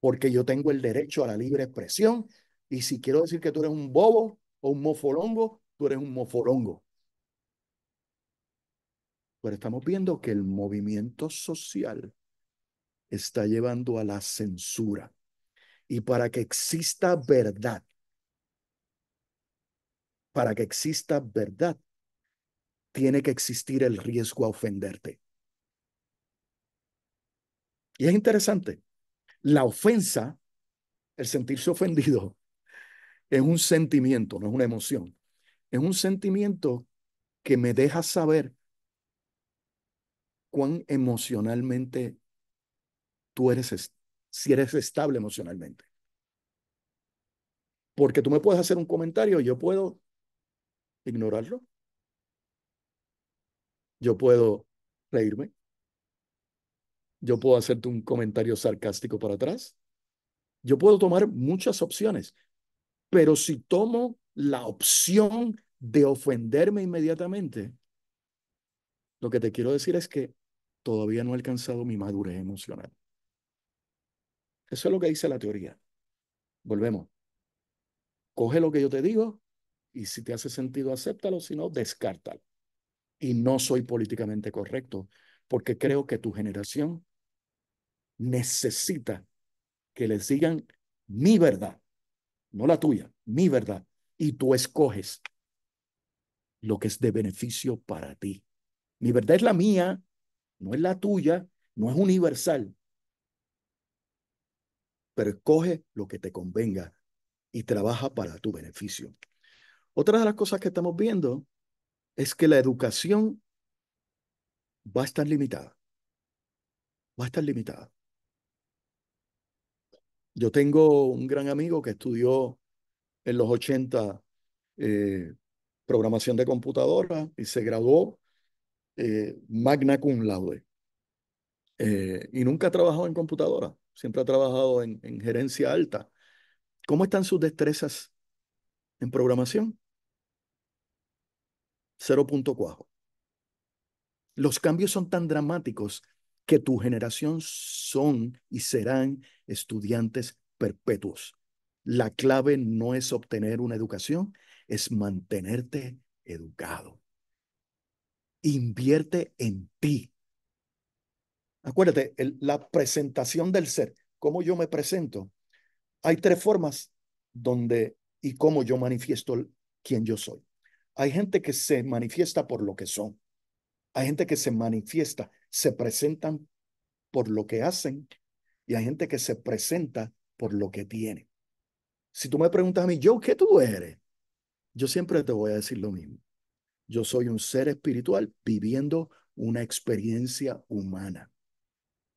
Porque yo tengo el derecho a la libre expresión y si quiero decir que tú eres un bobo o un mofolongo, tú eres un mofolongo. Pero estamos viendo que el movimiento social está llevando a la censura. Y para que exista verdad, para que exista verdad, tiene que existir el riesgo a ofenderte. Y es interesante, la ofensa, el sentirse ofendido, es un sentimiento, no es una emoción, es un sentimiento que me deja saber cuán emocionalmente tú eres, si eres estable emocionalmente. Porque tú me puedes hacer un comentario y yo puedo ignorarlo. Yo puedo reírme. Yo puedo hacerte un comentario sarcástico para atrás. Yo puedo tomar muchas opciones, pero si tomo la opción de ofenderme inmediatamente, lo que te quiero decir es que todavía no he alcanzado mi madurez emocional. Eso es lo que dice la teoría. Volvemos. Coge lo que yo te digo y si te hace sentido, acéptalo, si no, descártalo y no soy políticamente correcto, porque creo que tu generación necesita que le digan mi verdad, no la tuya, mi verdad, y tú escoges lo que es de beneficio para ti. Mi verdad es la mía, no es la tuya, no es universal. Pero escoge lo que te convenga y trabaja para tu beneficio. Otra de las cosas que estamos viendo es que la educación va a estar limitada. Va a estar limitada. Yo tengo un gran amigo que estudió en los 80 eh, programación de computadora y se graduó eh, magna cum laude. Eh, y nunca ha trabajado en computadora, siempre ha trabajado en gerencia alta. ¿Cómo están sus destrezas en programación? 0.4. Los cambios son tan dramáticos que tu generación son y serán estudiantes perpetuos. La clave no es obtener una educación, es mantenerte educado. Invierte en ti. Acuérdate, la presentación del ser, cómo yo me presento. Hay tres formas donde y cómo yo manifiesto quién yo soy. Hay gente que se manifiesta por lo que son. Hay gente que se manifiesta, se presentan por lo que hacen y hay gente que se presenta por lo que tiene. Si tú me preguntas a mí, yo, ¿qué tú eres? Yo siempre te voy a decir lo mismo. Yo soy un ser espiritual viviendo una experiencia humana.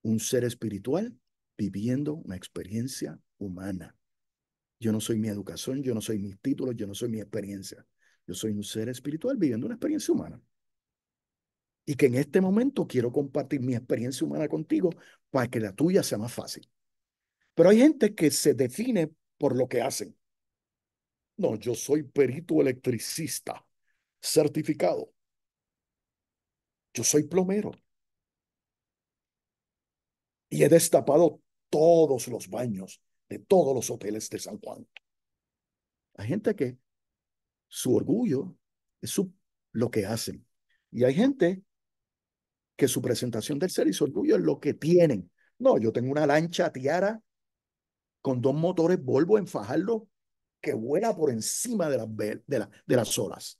Un ser espiritual viviendo una experiencia humana. Yo no soy mi educación, yo no soy mis títulos, yo no soy mi experiencia. Yo soy un ser espiritual viviendo una experiencia humana. Y que en este momento quiero compartir mi experiencia humana contigo para que la tuya sea más fácil. Pero hay gente que se define por lo que hacen. No, yo soy perito electricista certificado. Yo soy plomero. Y he destapado todos los baños de todos los hoteles de San Juan. Hay gente que su orgullo, es su, lo que hacen. Y hay gente que su presentación del ser y su orgullo es lo que tienen. No, yo tengo una lancha tiara con dos motores Volvo en enfajarlo, que vuela por encima de las, de, de las olas.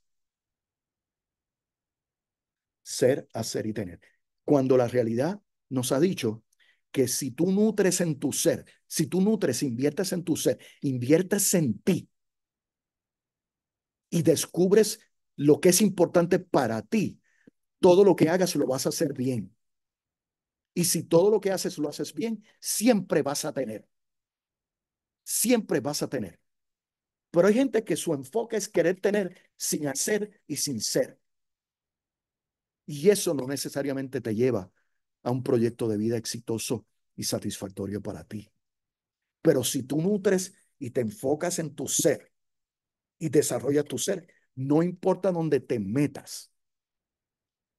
Ser, hacer y tener. Cuando la realidad nos ha dicho que si tú nutres en tu ser, si tú nutres, inviertes en tu ser, inviertes en ti, y descubres lo que es importante para ti, todo lo que hagas lo vas a hacer bien. Y si todo lo que haces lo haces bien, siempre vas a tener. Siempre vas a tener. Pero hay gente que su enfoque es querer tener sin hacer y sin ser. Y eso no necesariamente te lleva a un proyecto de vida exitoso y satisfactorio para ti. Pero si tú nutres y te enfocas en tu ser, y desarrolla tu ser. No importa dónde te metas,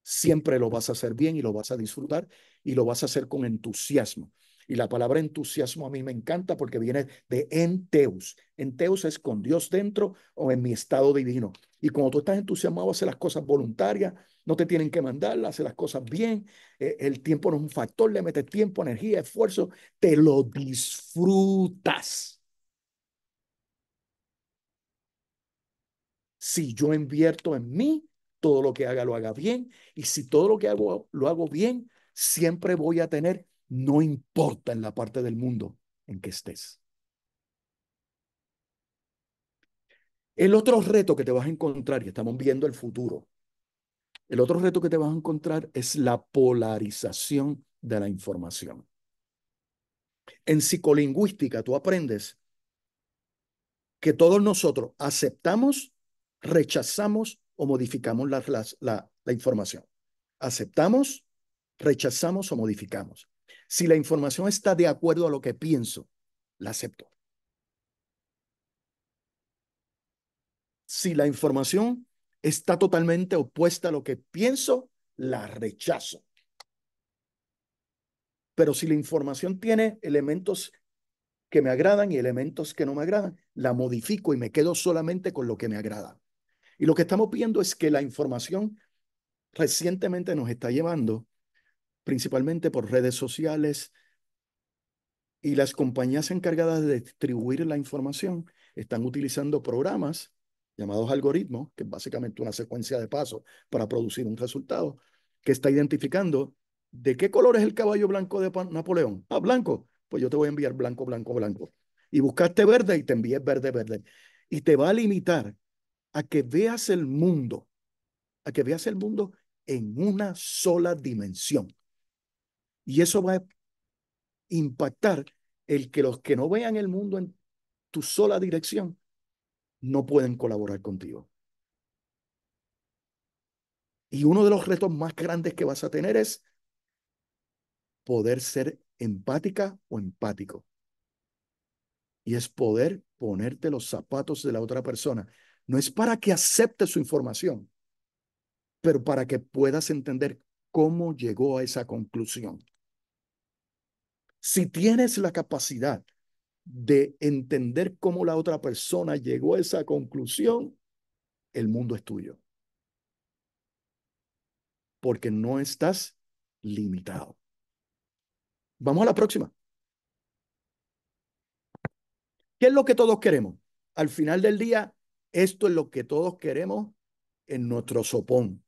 siempre lo vas a hacer bien y lo vas a disfrutar y lo vas a hacer con entusiasmo. Y la palabra entusiasmo a mí me encanta porque viene de enteus. Enteus es con Dios dentro o en mi estado divino. Y cuando tú estás entusiasmado, haces las cosas voluntarias, no te tienen que mandarlas, haces las cosas bien. E, el tiempo no es un factor, le metes tiempo, energía, esfuerzo, te lo disfrutas. Si yo invierto en mí, todo lo que haga lo haga bien. Y si todo lo que hago lo hago bien, siempre voy a tener, no importa en la parte del mundo en que estés. El otro reto que te vas a encontrar, y estamos viendo el futuro, el otro reto que te vas a encontrar es la polarización de la información. En psicolingüística tú aprendes que todos nosotros aceptamos rechazamos o modificamos la, la, información. Aceptamos, rechazamos o modificamos. Si la información está de acuerdo a lo que pienso, la acepto. Si la información está totalmente opuesta a lo que pienso, la rechazo. Pero si la información tiene elementos que me agradan y elementos que no me agradan, la modifico y me quedo solamente con lo que me agrada. Y lo que estamos viendo es que la información recientemente nos está llevando principalmente por redes sociales y las compañías encargadas de distribuir la información están utilizando programas llamados algoritmos, que es básicamente una secuencia de pasos para producir un resultado, que está identificando de qué color es el caballo blanco de Napoleón. Ah, blanco. Pues yo te voy a enviar blanco, blanco, blanco. Y buscaste verde y te envié verde, verde. Y te va a limitar a que veas el mundo, a que veas el mundo en una sola dimensión. Y eso va a impactar el que los que no vean el mundo en tu sola dirección no pueden colaborar contigo. Y uno de los retos más grandes que vas a tener es poder ser empática o empático. Y es poder ponerte los zapatos de la otra persona. No es para que aceptes su información, pero para que puedas entender cómo llegó a esa conclusión. Si tienes la capacidad de entender cómo la otra persona llegó a esa conclusión, el mundo es tuyo. Porque no estás limitado. Vamos a la próxima. ¿Qué es lo que todos queremos? Al final del día, esto es lo que todos queremos en nuestro sopón.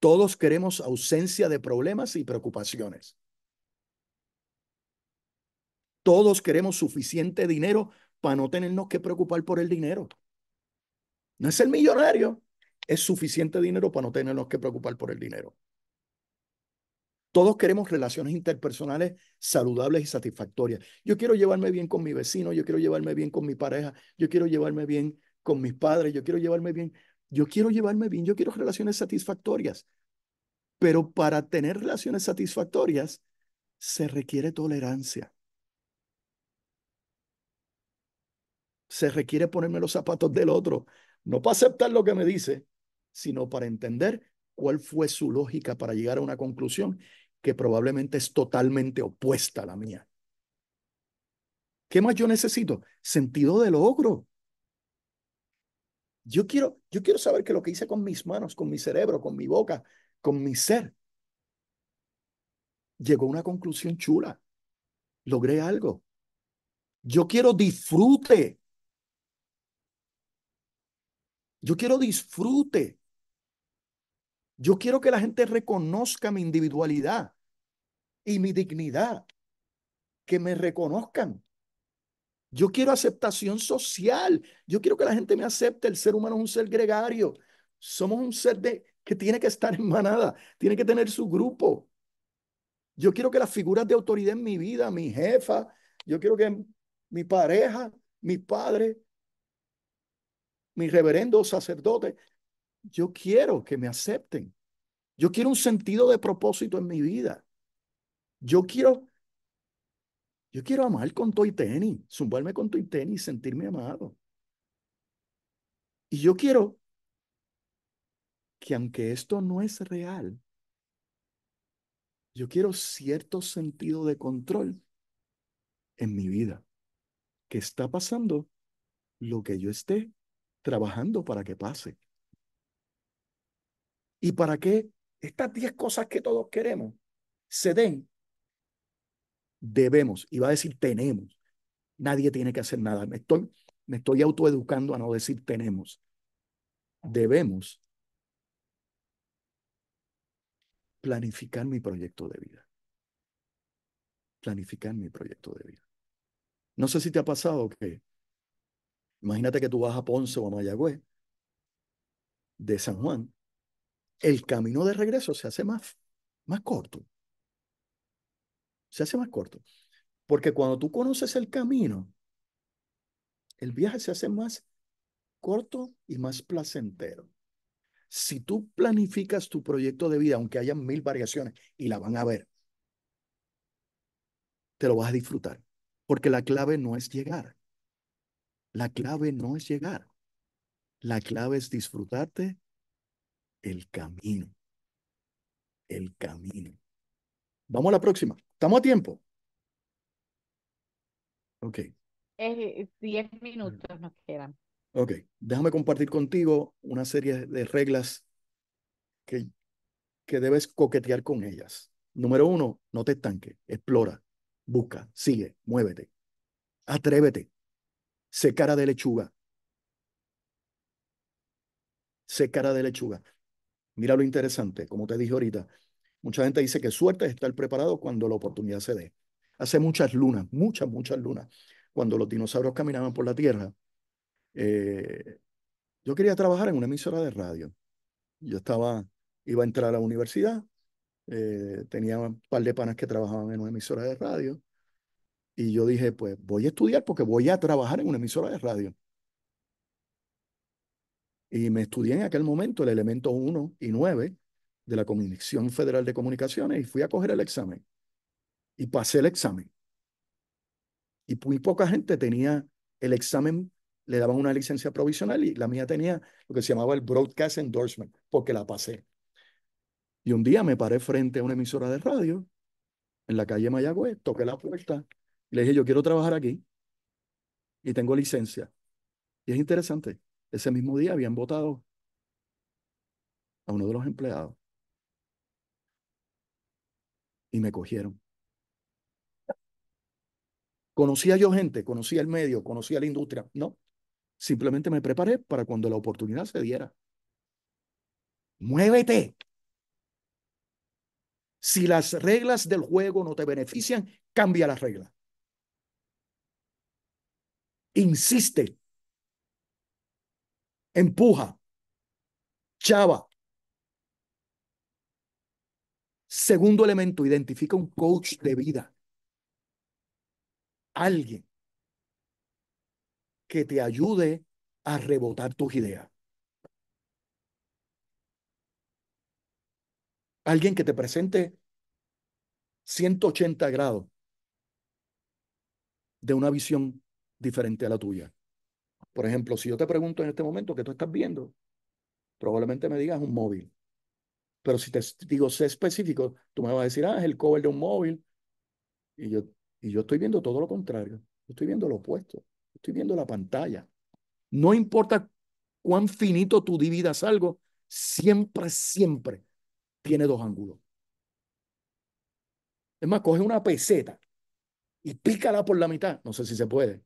Todos queremos ausencia de problemas y preocupaciones. Todos queremos suficiente dinero para no tenernos que preocupar por el dinero. No es el millonario, es suficiente dinero para no tenernos que preocupar por el dinero. Todos queremos relaciones interpersonales saludables y satisfactorias. Yo quiero llevarme bien con mi vecino, yo quiero llevarme bien con mi pareja, yo quiero llevarme bien con mis padres, yo quiero llevarme bien, yo quiero llevarme bien, yo quiero relaciones satisfactorias. Pero para tener relaciones satisfactorias se requiere tolerancia. Se requiere ponerme los zapatos del otro, no para aceptar lo que me dice, sino para entender cuál fue su lógica para llegar a una conclusión que probablemente es totalmente opuesta a la mía. ¿Qué más yo necesito? Sentido de logro. Yo quiero, yo quiero saber que lo que hice con mis manos, con mi cerebro, con mi boca, con mi ser, llegó a una conclusión chula. Logré algo. Yo quiero disfrute. Yo quiero disfrute. Yo quiero que la gente reconozca mi individualidad y mi dignidad. Que me reconozcan. Yo quiero aceptación social. Yo quiero que la gente me acepte. El ser humano es un ser gregario. Somos un ser de, que tiene que estar en manada, tiene que tener su grupo. Yo quiero que las figuras de autoridad en mi vida, mi jefa, yo quiero que mi pareja, mi padre, mi reverendo sacerdote, yo quiero que me acepten. Yo quiero un sentido de propósito en mi vida. Yo quiero yo quiero amar con toy tenis, zumbarme con toy tenis y sentirme amado. Y yo quiero que aunque esto no es real, yo quiero cierto sentido de control en mi vida, que está pasando lo que yo esté trabajando para que pase. Y para que estas 10 cosas que todos queremos se den debemos, iba a decir tenemos. Nadie tiene que hacer nada. Me estoy, me estoy autoeducando a no decir tenemos. Debemos planificar mi proyecto de vida. Planificar mi proyecto de vida. No sé si te ha pasado que, imagínate que tú vas a Ponce o a Mayagüez, de San Juan, el camino de regreso se hace más, más corto se hace más corto. Porque cuando tú conoces el camino, el viaje se hace más corto y más placentero. Si tú planificas tu proyecto de vida, aunque haya mil variaciones y la van a ver, te lo vas a disfrutar. Porque la clave no es llegar. La clave no es llegar. La clave es disfrutarte el camino. El camino. Vamos a la próxima. ¿Estamos a tiempo? Ok. diez minutos nos quedan. Ok, déjame compartir contigo una serie de reglas que, que debes coquetear con ellas. Número uno, no te estanques, explora, busca, sigue, muévete, atrévete, sé cara de lechuga, sé cara de lechuga. Mira lo interesante, como te dije ahorita, Mucha gente dice que suerte es estar preparado cuando la oportunidad se dé. Hace muchas lunas, muchas, muchas lunas, cuando los dinosaurios caminaban por la Tierra, eh, yo quería trabajar en una emisora de radio. Yo estaba, iba a entrar a la universidad, eh, tenía un par de panas que trabajaban en una emisora de radio, y yo dije, pues voy a estudiar porque voy a trabajar en una emisora de radio. Y me estudié en aquel momento el elemento 1 y 9, de la Comisión Federal de Comunicaciones y fui a coger el examen. Y pasé el examen. Y muy poca gente tenía el examen, le daban una licencia provisional y la mía tenía lo que se llamaba el Broadcast Endorsement, porque la pasé. Y un día me paré frente a una emisora de radio en la calle Mayagüez, toqué la puerta y le dije, yo quiero trabajar aquí y tengo licencia. Y es interesante, ese mismo día habían votado a uno de los empleados y me cogieron. ¿Conocía yo gente? ¿Conocía el medio? ¿Conocía la industria? No. Simplemente me preparé para cuando la oportunidad se diera. Muévete. Si las reglas del juego no te benefician, cambia las reglas. Insiste. Empuja. Chava. Segundo elemento, identifica un coach de vida. Alguien que te ayude a rebotar tus ideas. Alguien que te presente 180 grados de una visión diferente a la tuya. Por ejemplo, si yo te pregunto en este momento qué tú estás viendo, probablemente me digas un móvil. Pero si te digo, sé específico, tú me vas a decir, ah, es el cover de un móvil. Y yo, y yo estoy viendo todo lo contrario. estoy viendo lo opuesto. estoy viendo la pantalla. No importa cuán finito tú dividas algo, siempre, siempre tiene dos ángulos. Es más, coge una peseta y pícala por la mitad. No sé si se puede.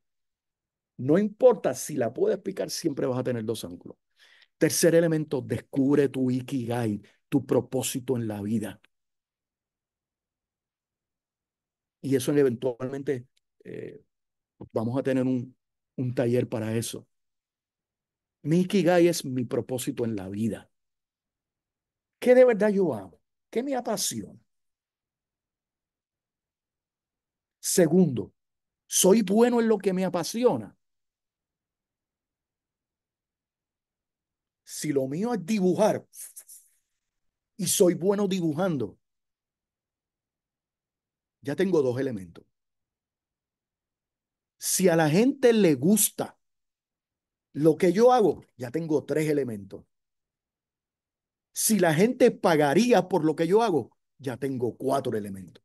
No importa si la puedes picar, siempre vas a tener dos ángulos. Tercer elemento, descubre tu Ikigai, tu propósito en la vida. Y eso eventualmente eh, vamos a tener un, un taller para eso. Mi Kigai es mi propósito en la vida. ¿Qué de verdad yo amo? ¿Qué me apasiona? Segundo, ¿soy bueno en lo que me apasiona? Si lo mío es dibujar, y soy bueno dibujando, ya tengo dos elementos. Si a la gente le gusta lo que yo hago, ya tengo tres elementos. Si la gente pagaría por lo que yo hago, ya tengo cuatro elementos.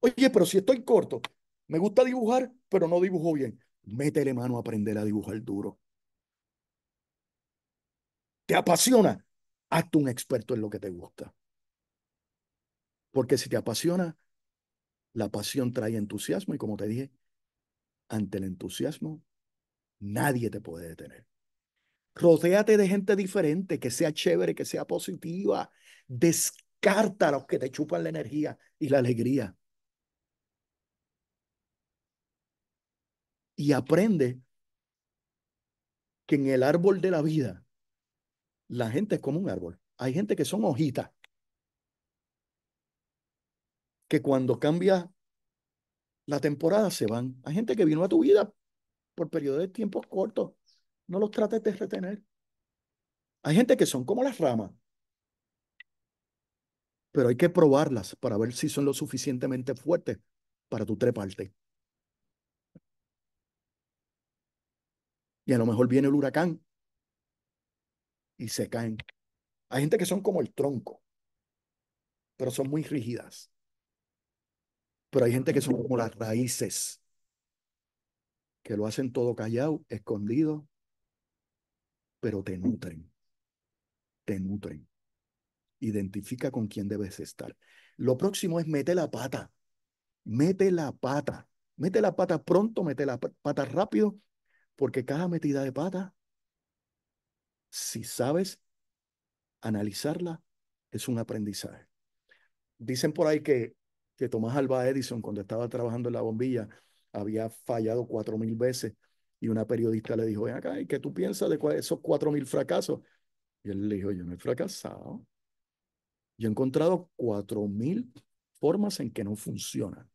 Oye, pero si estoy corto, me gusta dibujar, pero no dibujo bien. Métele mano a aprender a dibujar duro. ¿Te apasiona? hazte un experto en lo que te gusta. Porque si te apasiona, la pasión trae entusiasmo y como te dije, ante el entusiasmo nadie te puede detener. Rodéate de gente diferente, que sea chévere, que sea positiva. Descarta a los que te chupan la energía y la alegría. Y aprende que en el árbol de la vida la gente es como un árbol. Hay gente que son hojitas. Que cuando cambia la temporada se van. Hay gente que vino a tu vida por periodos de tiempo cortos. No los trates de retener. Hay gente que son como las ramas. Pero hay que probarlas para ver si son lo suficientemente fuertes para tu treparte. Y a lo mejor viene el huracán y se caen. Hay gente que son como el tronco, pero son muy rígidas. Pero hay gente que son como las raíces, que lo hacen todo callado, escondido, pero te nutren, te nutren. Identifica con quién debes estar. Lo próximo es mete la pata, mete la pata, mete la pata pronto, mete la pata rápido, porque cada metida de pata si sabes analizarla, es un aprendizaje. Dicen por ahí que, que Tomás Alba Edison, cuando estaba trabajando en la bombilla, había fallado cuatro mil veces y una periodista le dijo, ven acá, ¿y qué tú piensas de esos cuatro mil fracasos? Y él le dijo, yo no he fracasado. Yo he encontrado cuatro mil formas en que no funcionan.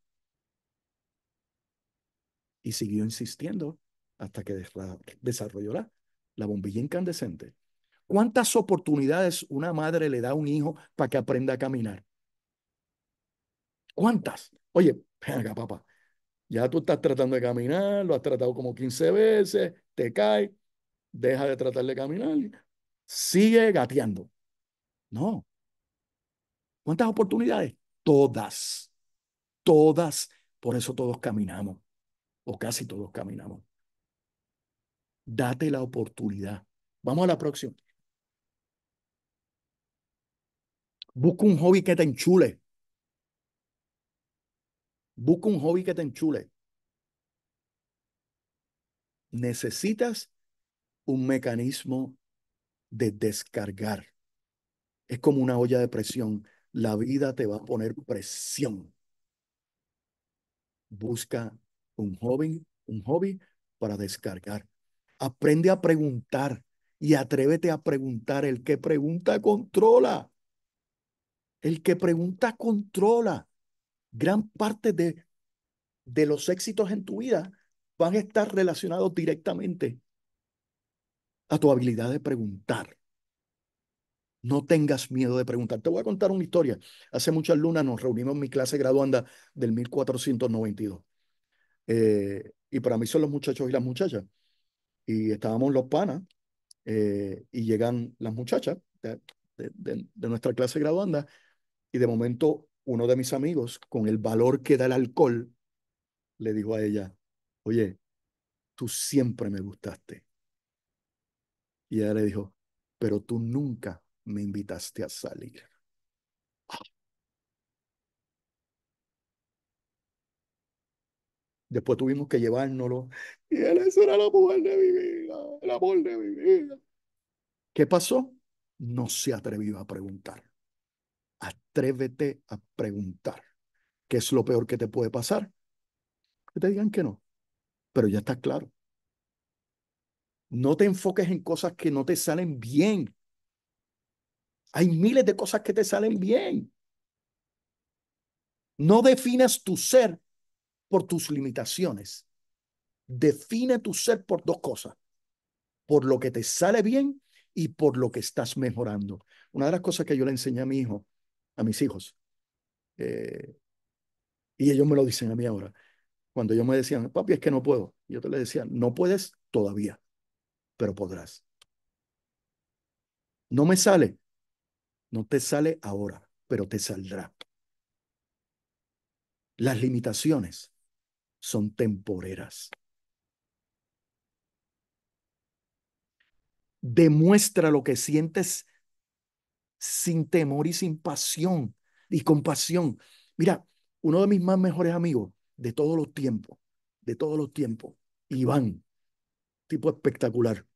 Y siguió insistiendo hasta que desarrolló la la bombilla incandescente. ¿Cuántas oportunidades una madre le da a un hijo para que aprenda a caminar? ¿Cuántas? Oye, venga papá. Ya tú estás tratando de caminar, lo has tratado como 15 veces, te cae, deja de tratar de caminar, sigue gateando. No. ¿Cuántas oportunidades? Todas. Todas. Por eso todos caminamos. O casi todos caminamos. Date la oportunidad. Vamos a la próxima. Busca un hobby que te enchule. Busca un hobby que te enchule. Necesitas un mecanismo de descargar. Es como una olla de presión. La vida te va a poner presión. Busca un hobby, un hobby para descargar. Aprende a preguntar y atrévete a preguntar. El que pregunta controla. El que pregunta controla. Gran parte de, de los éxitos en tu vida van a estar relacionados directamente a tu habilidad de preguntar. No tengas miedo de preguntar. Te voy a contar una historia. Hace muchas lunas nos reunimos en mi clase graduanda del 1492. Eh, y para mí son los muchachos y las muchachas y estábamos los panas eh, y llegan las muchachas de, de, nuestra clase graduanda y de momento uno de mis amigos, con el valor que da el alcohol, le dijo a ella, oye, tú siempre me gustaste. Y ella le dijo, pero tú nunca me invitaste a salir. Después tuvimos que llevárnoslo. Y él, eso era la mujer de mi vida, el amor de mi vida. ¿Qué pasó? No se atrevió a preguntar. Atrévete a preguntar. ¿Qué es lo peor que te puede pasar? Que te digan que no. Pero ya está claro. No te enfoques en cosas que no te salen bien. Hay miles de cosas que te salen bien. No definas tu ser por tus limitaciones. Define tu ser por dos cosas, por lo que te sale bien y por lo que estás mejorando. Una de las cosas que yo le enseñé a mi hijo, a mis hijos, eh, y ellos me lo dicen a mí ahora, cuando ellos me decían, papi, es que no puedo, yo te le decía, no puedes todavía, pero podrás. No me sale, no te sale ahora, pero te saldrá. Las limitaciones son temporeras. Demuestra lo que sientes sin temor y sin pasión y compasión. Mira, uno de mis más mejores amigos de todos los tiempos, de todos los tiempos, Iván, tipo espectacular.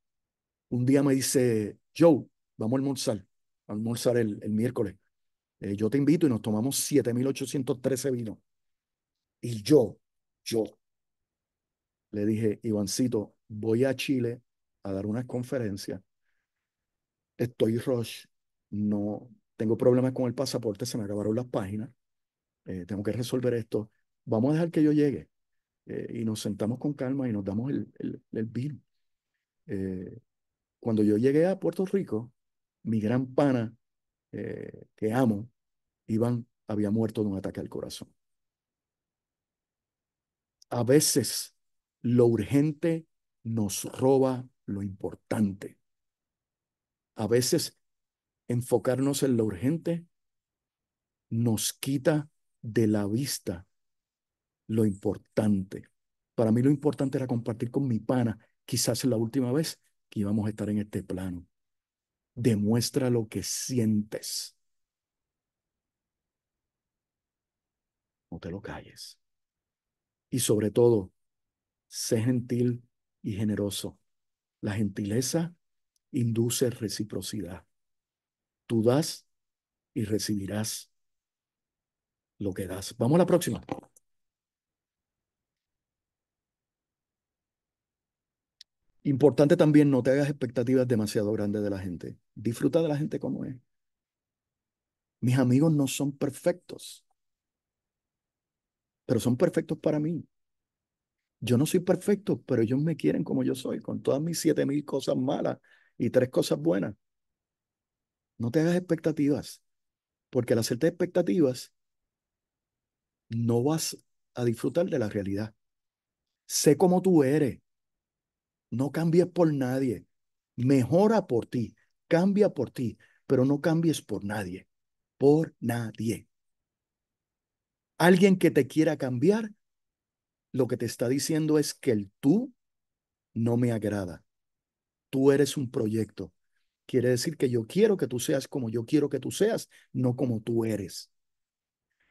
Un día me dice, Joe, vamos a almorzar, almorzar el, miércoles. Eh, yo te invito y nos tomamos 7.813 vinos. Y yo, yo. Le dije, Ivancito, voy a Chile a dar una conferencia. Estoy rush, no tengo problemas con el pasaporte, se me acabaron las páginas. Eh, tengo que resolver esto. Vamos a dejar que yo llegue. Eh, y nos sentamos con calma y nos damos el, vino. Eh, cuando yo llegué a Puerto Rico, mi gran pana, que amo, Iván, había muerto de un ataque al corazón a veces lo urgente nos roba lo importante. A veces enfocarnos en lo urgente nos quita de la vista lo importante. Para mí lo importante era compartir con mi pana, quizás la última vez que íbamos a estar en este plano. Demuestra lo que sientes. No te lo calles. Y sobre todo, sé gentil y generoso. La gentileza induce reciprocidad. Tú das y recibirás lo que das. Vamos a la próxima. Importante también, no te hagas expectativas demasiado grandes de la gente. Disfruta de la gente como es. Mis amigos no son perfectos pero son perfectos para mí. Yo no soy perfecto, pero ellos me quieren como yo soy, con todas mis siete mil cosas malas y tres cosas buenas. No te hagas expectativas, porque al hacerte expectativas, no vas a disfrutar de la realidad. Sé como tú eres. No cambies por nadie. Mejora por ti. Cambia por ti, pero no cambies por nadie. Por nadie alguien que te quiera cambiar, lo que te está diciendo es que el tú no me agrada. Tú eres un proyecto. Quiere decir que yo quiero que tú seas como yo quiero que tú seas, no como tú eres.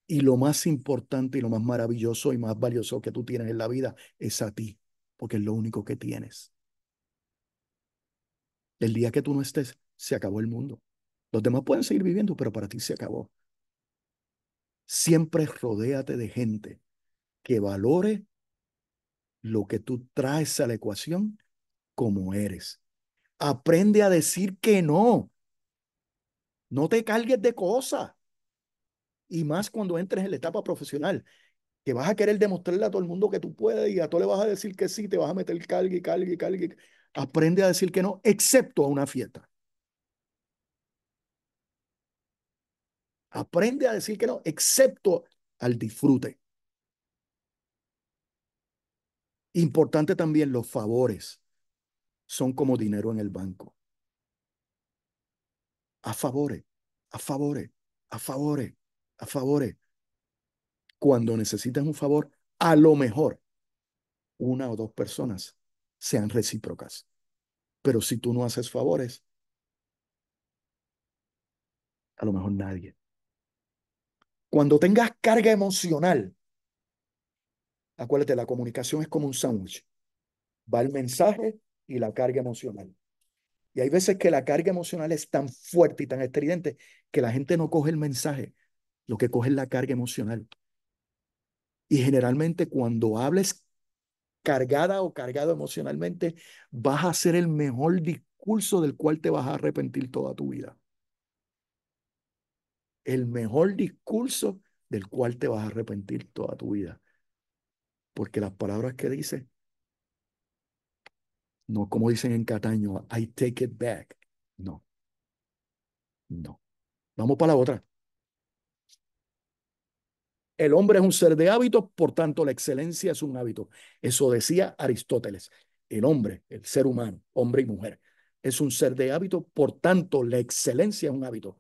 Y lo más importante y lo más maravilloso y más valioso que tú tienes en la vida es a ti, porque es lo único que tienes. El día que tú no estés, se acabó el mundo. Los demás pueden seguir viviendo, pero para ti se acabó. Siempre rodéate de gente que valore lo que tú traes a la ecuación como eres. Aprende a decir que no. No te cargues de cosas. Y más cuando entres en la etapa profesional, que vas a querer demostrarle a todo el mundo que tú puedes y a todo le vas a decir que sí, te vas a meter carga y carga y carga. Aprende a decir que no, excepto a una fiesta. Aprende a decir que no, excepto al disfrute. Importante también, los favores son como dinero en el banco. A favores, a favores, a favores, a favores. Cuando necesitas un favor, a lo mejor una o dos personas sean recíprocas. Pero si tú no haces favores, a lo mejor nadie cuando tengas carga emocional, acuérdate, la comunicación es como un sándwich. Va el mensaje y la carga emocional. Y hay veces que la carga emocional es tan fuerte y tan estridente que la gente no coge el mensaje, lo que coge es la carga emocional. Y generalmente cuando hables cargada o cargado emocionalmente, vas a hacer el mejor discurso del cual te vas a arrepentir toda tu vida el mejor discurso del cual te vas a arrepentir toda tu vida. Porque las palabras que dice, no como dicen en Cataño, I take it back. No. No. Vamos para la otra. El hombre es un ser de hábitos, por tanto la excelencia es un hábito. Eso decía Aristóteles. El hombre, el ser humano, hombre y mujer, es un ser de hábitos, por tanto la excelencia es un hábito.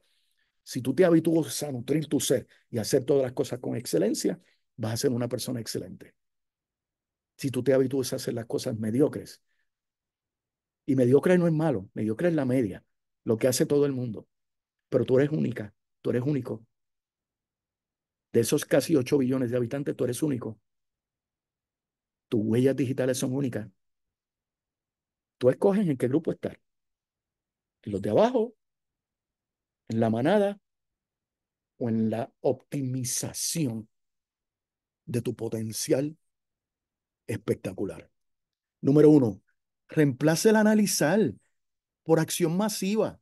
Si tú te habitúas a nutrir tu ser y hacer todas las cosas con excelencia, vas a ser una persona excelente. Si tú te habitúas a hacer las cosas mediocres, y mediocre no es malo, mediocre es la media, lo que hace todo el mundo. Pero tú eres única, tú eres único. De esos casi 8 billones de habitantes, tú eres único. Tus huellas digitales son únicas. Tú escoges en qué grupo estar. los de abajo en la manada o en la optimización de tu potencial espectacular. Número uno, reemplace el analizar por acción masiva.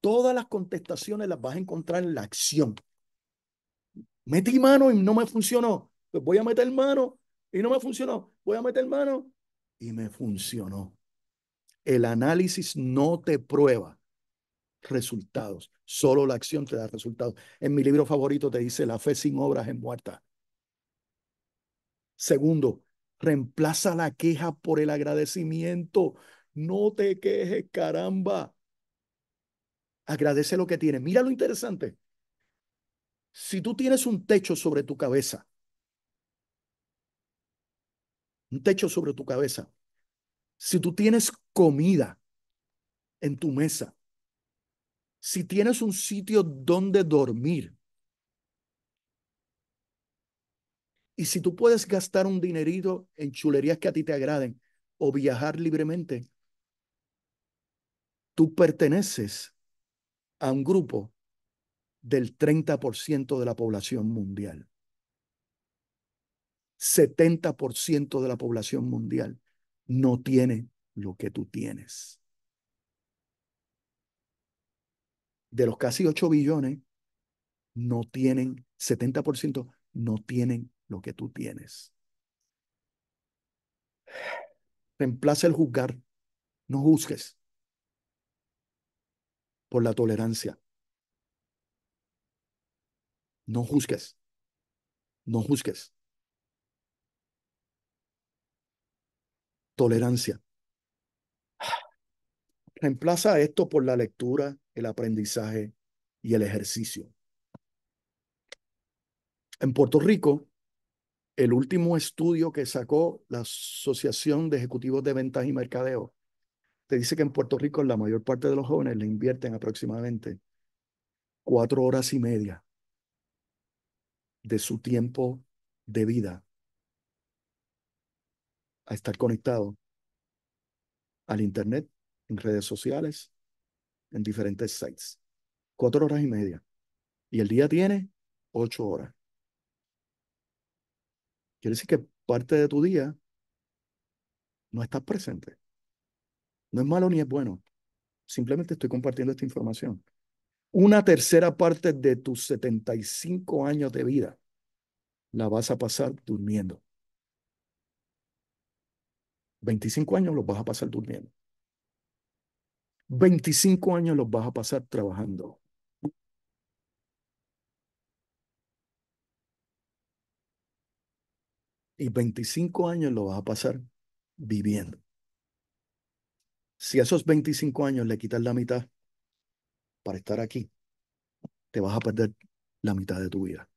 Todas las contestaciones las vas a encontrar en la acción. Metí mano y no me funcionó. Pues voy a meter mano y no me funcionó. Voy a meter mano y me funcionó. El análisis no te prueba resultados. Solo la acción te da resultados. En mi libro favorito te dice, la fe sin obras es muerta. Segundo, reemplaza la queja por el agradecimiento. No te quejes, caramba. Agradece lo que tienes. Mira lo interesante. Si tú tienes un techo sobre tu cabeza, un techo sobre tu cabeza, si tú tienes comida en tu mesa, si tienes un sitio donde dormir y si tú puedes gastar un dinerito en chulerías que a ti te agraden o viajar libremente, tú perteneces a un grupo del 30% de la población mundial. 70% de la población mundial no tiene lo que tú tienes. de los casi 8 billones, no tienen, 70% no tienen lo que tú tienes. Reemplaza el juzgar, no juzgues por la tolerancia. No juzgues, no juzgues. Tolerancia. Reemplaza esto por la lectura, el aprendizaje y el ejercicio. En Puerto Rico, el último estudio que sacó la Asociación de Ejecutivos de Ventas y Mercadeo, te dice que en Puerto Rico la mayor parte de los jóvenes le invierten aproximadamente cuatro horas y media de su tiempo de vida a estar conectado al Internet, en redes sociales, en diferentes sites. Cuatro horas y media. Y el día tiene ocho horas. Quiere decir que parte de tu día no estás presente. No es malo ni es bueno. Simplemente estoy compartiendo esta información. Una tercera parte de tus 75 años de vida la vas a pasar durmiendo. 25 años los vas a pasar durmiendo. 25 años los vas a pasar trabajando. Y 25 años los vas a pasar viviendo. Si a esos 25 años le quitas la mitad para estar aquí, te vas a perder la mitad de tu vida.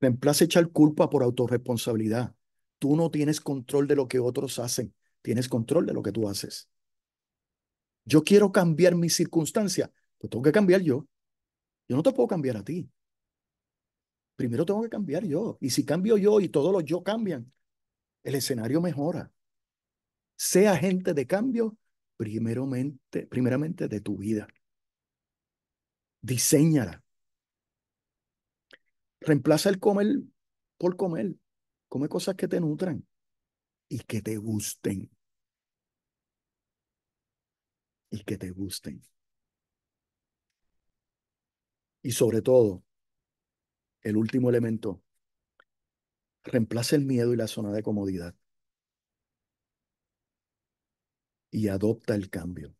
Reemplaza echar culpa por autorresponsabilidad. Tú no tienes control de lo que otros hacen tienes control de lo que tú haces. Yo quiero cambiar mi circunstancia, pues tengo que cambiar yo. Yo no te puedo cambiar a ti. Primero tengo que cambiar yo. Y si cambio yo y todos los yo cambian, el escenario mejora. Sea agente de cambio primeramente, primeramente de tu vida. Diseñala. Reemplaza el comer por comer. Come cosas que te nutran y que te gusten. Y que te gusten. Y sobre todo, el último elemento, reemplaza el miedo y la zona de comodidad. Y adopta el cambio.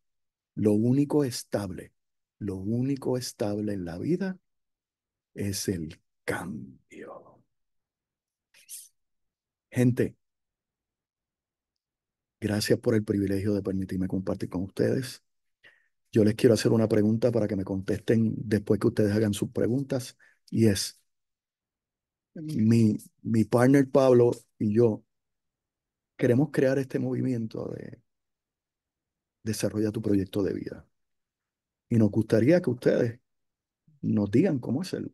Lo único estable, lo único estable en la vida es el cambio. Gente, Gracias por el privilegio de permitirme compartir con ustedes. Yo les quiero hacer una pregunta para que me contesten después que ustedes hagan sus preguntas. Y es, mi, mi partner Pablo y yo queremos crear este movimiento de desarrolla tu proyecto de vida. Y nos gustaría que ustedes nos digan cómo hacerlo.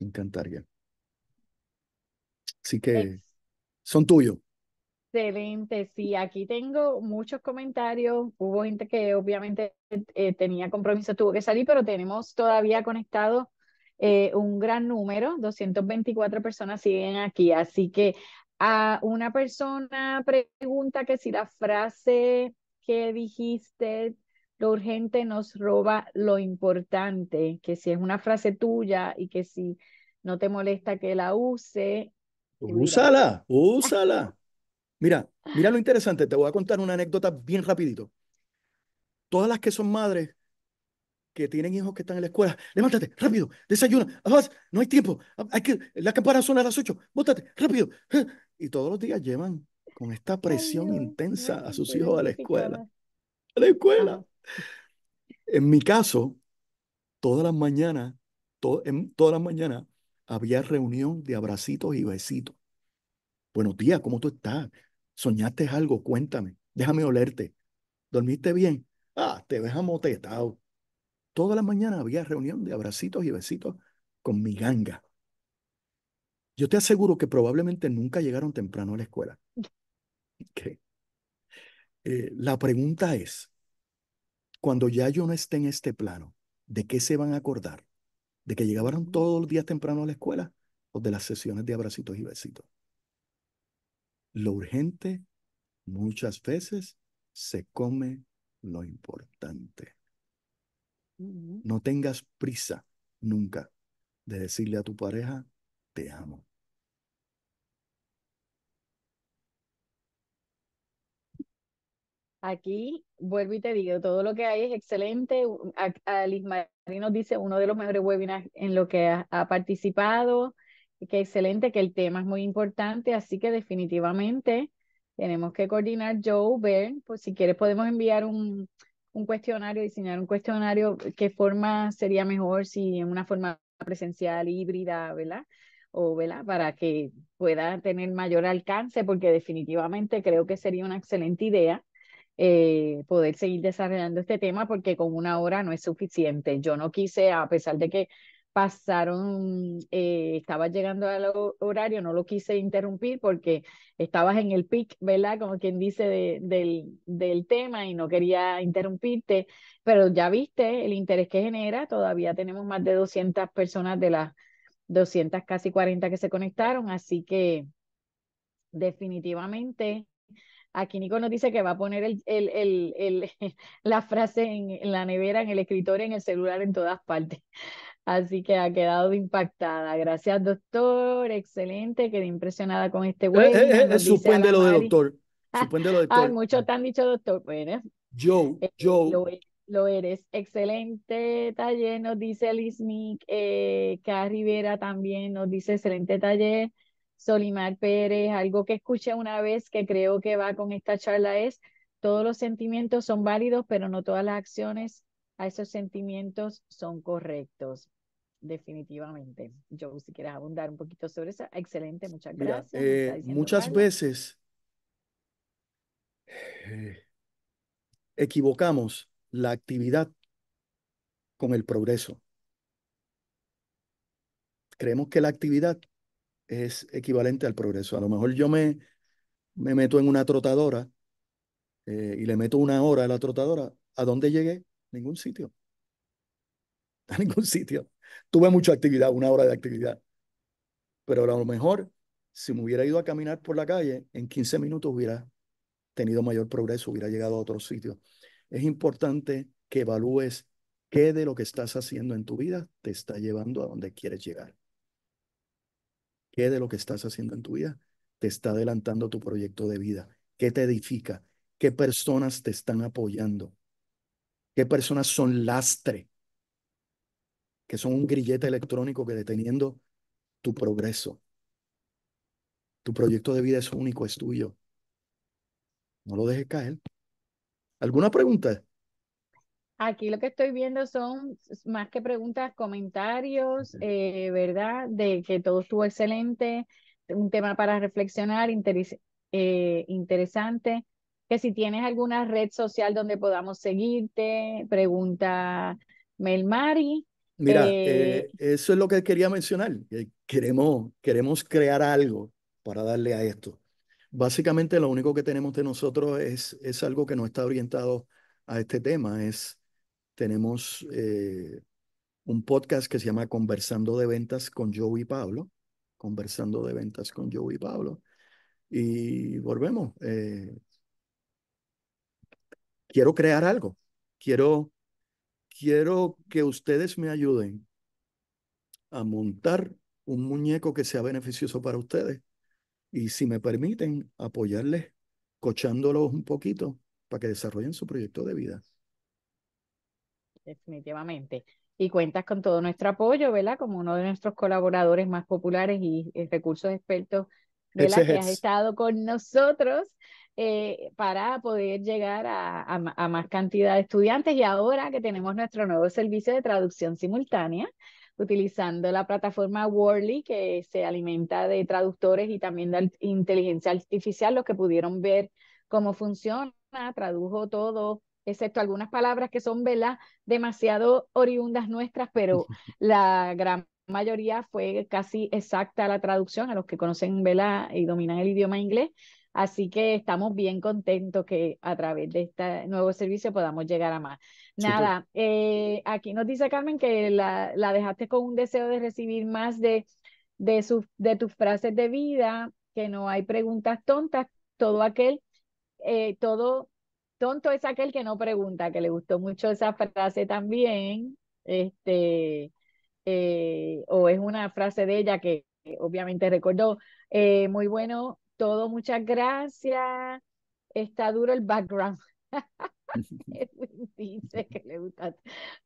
Me encantaría. Así que son tuyos. Excelente, sí, aquí tengo muchos comentarios. Hubo gente que obviamente eh, tenía compromiso, tuvo que salir, pero tenemos todavía conectado eh, un gran número, 224 personas siguen aquí. Así que a ah, una persona pregunta que si la frase que dijiste, lo urgente nos roba lo importante, que si es una frase tuya y que si no te molesta que la use. Úsala, úsala. Mira, mira lo interesante, te voy a contar una anécdota bien rapidito. Todas las que son madres que tienen hijos que están en la escuela, levántate, rápido, desayuna, no hay tiempo, hay que, la campana suena a las ocho, bótate, rápido. ¿eh? Y todos los días llevan con esta presión intensa a sus hijos a la escuela. A la escuela. Ah. En mi caso, todas las mañanas, todas las mañanas había reunión de abracitos y besitos. Buenos días, ¿cómo tú estás? ¿Soñaste algo? Cuéntame. Déjame olerte. ¿Dormiste bien? Ah, te ves amotetado. Todas las mañanas había reunión de abracitos y besitos con mi ganga. Yo te aseguro que probablemente nunca llegaron temprano a la escuela. Eh, la pregunta es, cuando ya yo no esté en este plano, ¿de qué se van a acordar? ¿De que llegaron todos los días temprano a la escuela o de las sesiones de abracitos y besitos? Lo urgente muchas veces se come lo importante. No tengas prisa nunca de decirle a tu pareja, te amo. Aquí vuelvo y te digo, todo lo que hay es excelente. Alice Marino dice uno de los mejores webinars en lo que ha participado que excelente, que el tema es muy importante, así que definitivamente tenemos que coordinar Joe, ver, pues si quieres podemos enviar un, un cuestionario, diseñar un cuestionario, qué forma sería mejor, si en una forma presencial, híbrida, ¿verdad? O, ¿verdad? Para que pueda tener mayor alcance, porque definitivamente creo que sería una excelente idea eh, poder seguir desarrollando este tema, porque con una hora no es suficiente. Yo no quise, a pesar de que pasaron, estabas eh, estaba llegando al horario, no lo quise interrumpir porque estabas en el pic, ¿verdad? Como quien dice del, del tema y no quería interrumpirte, pero ya viste el interés que genera, todavía tenemos más de 200 personas de las 200 casi 40 que se conectaron, así que definitivamente Aquí Nico nos dice que va a poner el, el, el, la frase en la nevera, en el escritorio, en el celular, en todas partes. Así que ha quedado impactada. Gracias, doctor. Excelente. Quedé impresionada con este güey. Eh, eh, eh lo de doctor. Supéndelo doctor. muchos te han dicho doctor. Joe, eh, Joe. E, lo, eres. Excelente taller, nos dice Liz Nick. Rivera también nos dice excelente taller. Solimar Pérez, algo que escuché una vez que creo que va con esta charla es, todos los sentimientos son válidos, pero no todas las acciones a esos sentimientos son correctos definitivamente. Yo, si quieres abundar un poquito sobre eso, excelente, muchas gracias. Eh, muchas veces eh, equivocamos la actividad con el progreso. Creemos que la actividad es equivalente al progreso. A lo mejor yo me, me meto en una trotadora eh, y le meto una hora a la trotadora. ¿A dónde llegué? Ningún sitio a ningún sitio. Tuve mucha actividad, una hora de actividad. Pero a lo mejor, si me hubiera ido a caminar por la calle, en 15 minutos hubiera tenido mayor progreso, hubiera llegado a otro sitio. Es importante que evalúes qué de lo que estás haciendo en tu vida te está llevando a donde quieres llegar. ¿Qué de lo que estás haciendo en tu vida te está adelantando tu proyecto de vida? ¿Qué te edifica? ¿Qué personas te están apoyando? ¿Qué personas son lastre que son un grillete electrónico que deteniendo tu progreso. Tu proyecto de vida es único, es tuyo. No lo dejes caer. ¿Alguna pregunta? Aquí lo que estoy viendo son más que preguntas, comentarios, eh, ¿verdad? De que todo estuvo excelente, un tema para reflexionar, eh, interesante. Que si tienes alguna red social donde podamos seguirte, pregunta Mel Mari. Mira, eh, eh, eso es lo que quería mencionar. Queremos, queremos crear algo para darle a esto. Básicamente lo único que tenemos de nosotros es, es algo que no está orientado a este tema. Es, tenemos eh, un podcast que se llama Conversando de Ventas con Joey y Pablo. Conversando de Ventas con Joey y Pablo. Y volvemos. quiero crear algo. Quiero quiero que ustedes me ayuden a montar un muñeco que sea beneficioso para ustedes. Y si me permiten, apoyarles cochándolos un poquito para que desarrollen su proyecto de vida. Definitivamente. Y cuentas con todo nuestro apoyo, ¿verdad? Como uno de nuestros colaboradores más populares y eh, recursos expertos, ¿verdad? Que has estado con nosotros eh, para poder llegar a, más cantidad de estudiantes. Y ahora que tenemos nuestro nuevo servicio de traducción simultánea, utilizando la plataforma Wordly que se alimenta de traductores y también de inteligencia artificial, los que pudieron ver cómo funciona, tradujo todo excepto algunas palabras que son, velas demasiado oriundas nuestras, pero la gran mayoría fue casi exacta la traducción a los que conocen, vela y dominan el idioma inglés. Así que estamos bien contentos que a través de este nuevo servicio podamos llegar a más. Nada, eh, aquí nos dice Carmen que la, dejaste con un deseo de recibir más de, de, de tus frases de vida, que no hay preguntas tontas, todo aquel, eh, todo tonto es aquel que no pregunta, que le gustó mucho esa frase también, este, eh, o es una frase de ella que obviamente recordó, muy bueno todo, muchas gracias. Está duro el background. dice que le gusta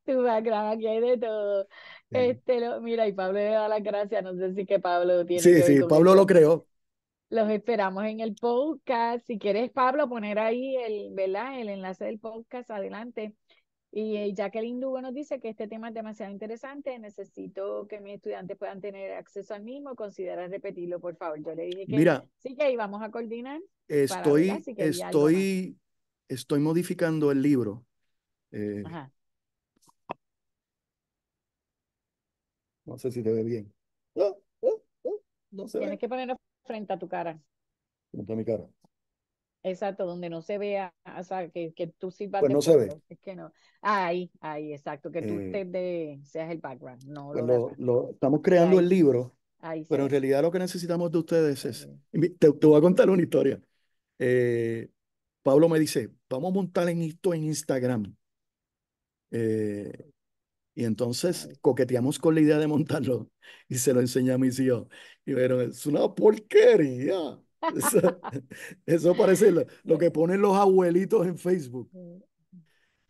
tu background, aquí hay de todo. Este, lo, mira, y Pablo le da las gracias, no sé si que Pablo tiene. Sí, sí, Pablo lo creó. Los esperamos en el podcast. Si quieres, Pablo, poner ahí el, el enlace del podcast adelante y Jacqueline eh, Lugo nos dice que este tema es demasiado interesante, necesito que mis estudiantes puedan tener acceso al mismo, considera repetirlo, por favor. Yo le dije que Mira, sí que íbamos a coordinar. Estoy, estoy, estoy modificando el libro. Eh, no sé si te ve bien. Tienes que ponerlo frente a tu cara. Frente a mi cara. Exacto, donde no se vea, o sea, que, que tú sirvas pues no se ve. que no. Ahí, ahí, exacto, que tú eh, seas el background. No pues lo, estamos creando el libro, pero en realidad lo que necesitamos de ustedes es, te, voy a contar una historia. Eh, Pablo me dice, vamos a montar en esto en Instagram. Eh, y entonces coqueteamos con la idea de montarlo y se lo enseñé a mis hijos. Y dijeron, es una porquería. Eso, parece lo, que ponen los abuelitos en Facebook.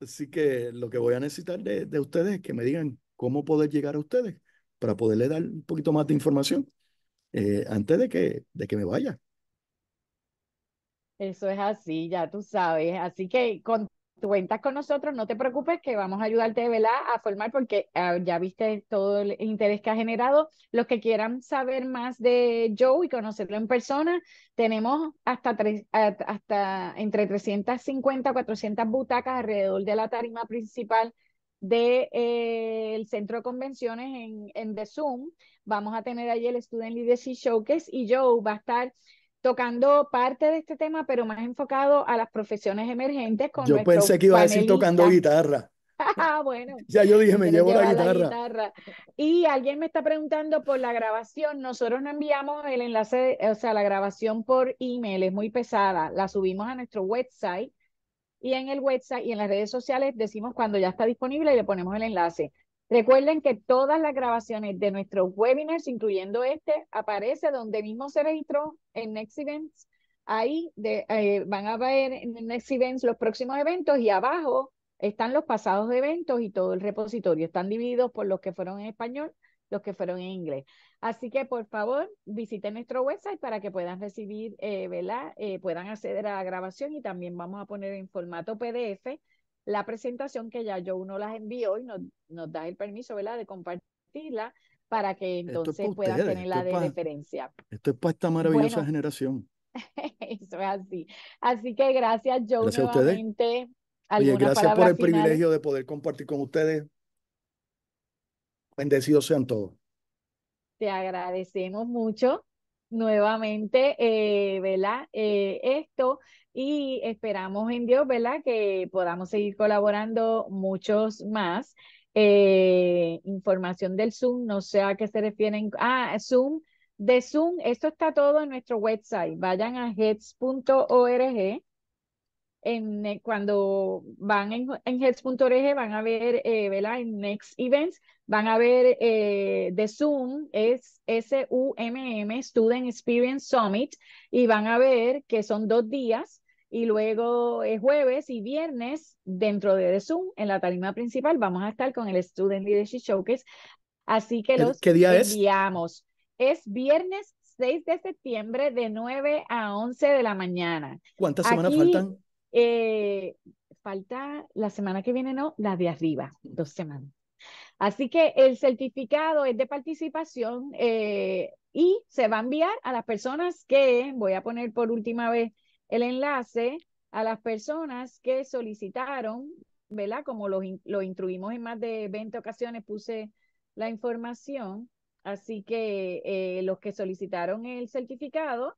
Así que lo que voy a necesitar de, ustedes es que me digan cómo poder llegar a ustedes para poderle dar un poquito más de información eh, antes de que, de que me vaya. Eso es así, ya tú sabes. Así que con cuentas con nosotros, no te preocupes que vamos a ayudarte de ¿verdad? a formar porque ah, ya viste todo el interés que ha generado. Los que quieran saber más de Joe y conocerlo en persona, tenemos hasta, hasta entre 350 400 butacas alrededor de la tarima principal del eh, centro de convenciones en, en The Zoom. Vamos a tener ahí el Student Leadership Showcase y Joe va a estar tocando parte de este tema, pero más enfocado a las profesiones emergentes. Con yo pensé que iba a decir tocando guitarra. bueno. Ya yo dije, me llevo la guitarra. Y alguien me está preguntando por la grabación. Nosotros no enviamos el enlace, o sea, la grabación por email, es muy pesada. La subimos a nuestro website y en el website y en las redes sociales decimos cuando ya está disponible y le ponemos el enlace. Recuerden que todas las grabaciones de nuestros webinars, incluyendo este, aparece donde mismo se registró en Next Events. Ahí eh, van a ver en Next Events los próximos eventos y abajo están los pasados eventos y todo el repositorio. Están divididos por los que fueron en español, los que fueron en inglés. Así que por favor visiten nuestro website para que puedan recibir, eh, eh, puedan acceder a la grabación y también vamos a poner en formato PDF la presentación que ya yo uno las envió y nos, da el permiso, ¿verdad?, de compartirla para que entonces puedan tenerla de referencia. Esto es para esta maravillosa generación. Eso es así. Así que gracias, Joe, gracias nuevamente. A gracias por el privilegio de poder compartir con ustedes. Bendecidos sean todos. Te agradecemos mucho nuevamente, eh, ¿verdad? Eh, esto y esperamos en Dios, ¿verdad? Que podamos seguir colaborando muchos más. Eh, información del Zoom, no sé a qué se refieren. Ah, Zoom, de Zoom, esto está todo en nuestro website. Vayan a heads.org eh, cuando van en, en heads.org van a ver, eh, En Next Events van a ver eh, de Zoom, es S-U-M-M Student Experience Summit, y van a ver que son dos días y luego es jueves y viernes dentro de The Zoom, en la tarima principal, vamos a estar con el Student Leadership Showcase. Así que los ¿Qué día enviamos. Es? viernes 6 de septiembre de 9 a 11 de la mañana. ¿Cuántas semanas faltan? Eh, falta la semana que viene, no, la de arriba, dos semanas. Así que el certificado es de participación eh, y se va a enviar a las personas que, voy a poner por última vez el enlace, a las personas que solicitaron, ¿verdad? Como lo, lo instruimos en más de 20 ocasiones, puse la información. Así que eh, los que solicitaron el certificado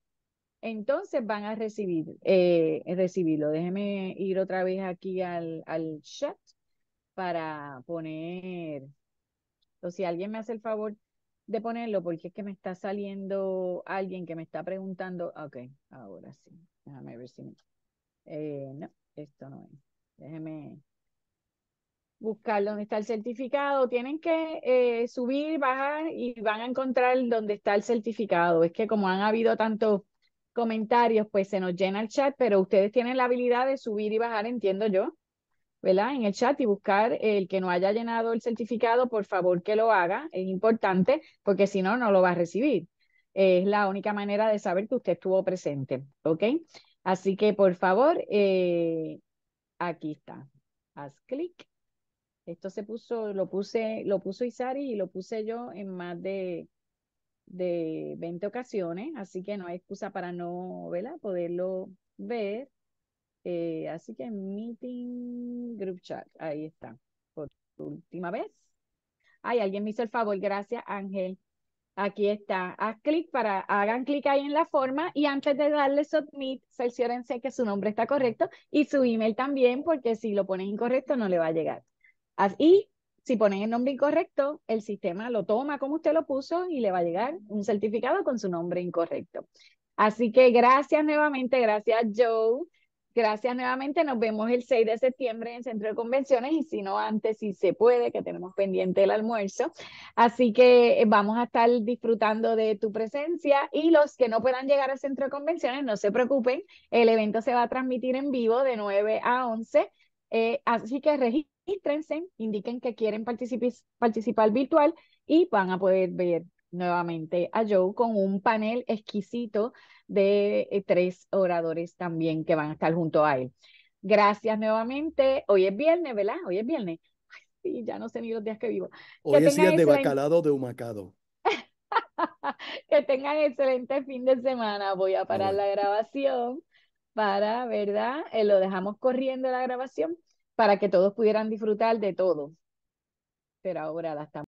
entonces van a recibir, eh, recibirlo. Déjeme ir otra vez aquí al, chat para poner, o si alguien me hace el favor de ponerlo, porque es que me está saliendo alguien que me está preguntando, ok, ahora sí, déjame ver si me... Eh, no, esto no es, déjeme buscar dónde está el certificado, tienen que eh, subir, bajar y van a encontrar dónde está el certificado. Es que como han habido tantos comentarios, pues se nos llena el chat, pero ustedes tienen la habilidad de subir y bajar, entiendo yo, ¿verdad? En el chat y buscar el que no haya llenado el certificado, por favor que lo haga, es importante, porque si no, no lo va a recibir. Es la única manera de saber que usted estuvo presente, ¿ok? Así que, por favor, eh, aquí está. Haz clic. Esto se puso, lo puse, lo puso Isari y lo puse yo en más de de 20 ocasiones, así que no hay excusa para no ¿verdad? poderlo ver. Eh, así que meeting group chat, ahí está, por última vez. Ay, alguien me hizo el favor, gracias Ángel. Aquí está, haz clic para, hagan clic ahí en la forma y antes de darle submit, cerciórense que su nombre está correcto y su email también, porque si lo ponen incorrecto no le va a llegar. Así, si ponen el nombre incorrecto, el sistema lo toma como usted lo puso y le va a llegar un certificado con su nombre incorrecto. Así que gracias nuevamente, gracias Joe. Gracias nuevamente. Nos vemos el 6 de septiembre en el Centro de Convenciones y si no antes, si se puede, que tenemos pendiente el almuerzo. Así que eh, vamos a estar disfrutando de tu presencia y los que no puedan llegar al Centro de Convenciones, no se preocupen. El evento se va a transmitir en vivo de 9 a 11. Eh, así que registren regístrense, indiquen que quieren participar virtual y van a poder ver nuevamente a Joe con un panel exquisito de eh, tres oradores también que van a estar junto a él. Gracias nuevamente. Hoy es viernes, ¿verdad? Hoy es viernes. sí, ya no sé ni los días que vivo. Hoy es día de bacalado de humacado. que tengan excelente fin de semana. Voy a parar la grabación para, ¿verdad? Eh, lo dejamos corriendo la grabación para que todos pudieran disfrutar de todo. Pero ahora la estamos.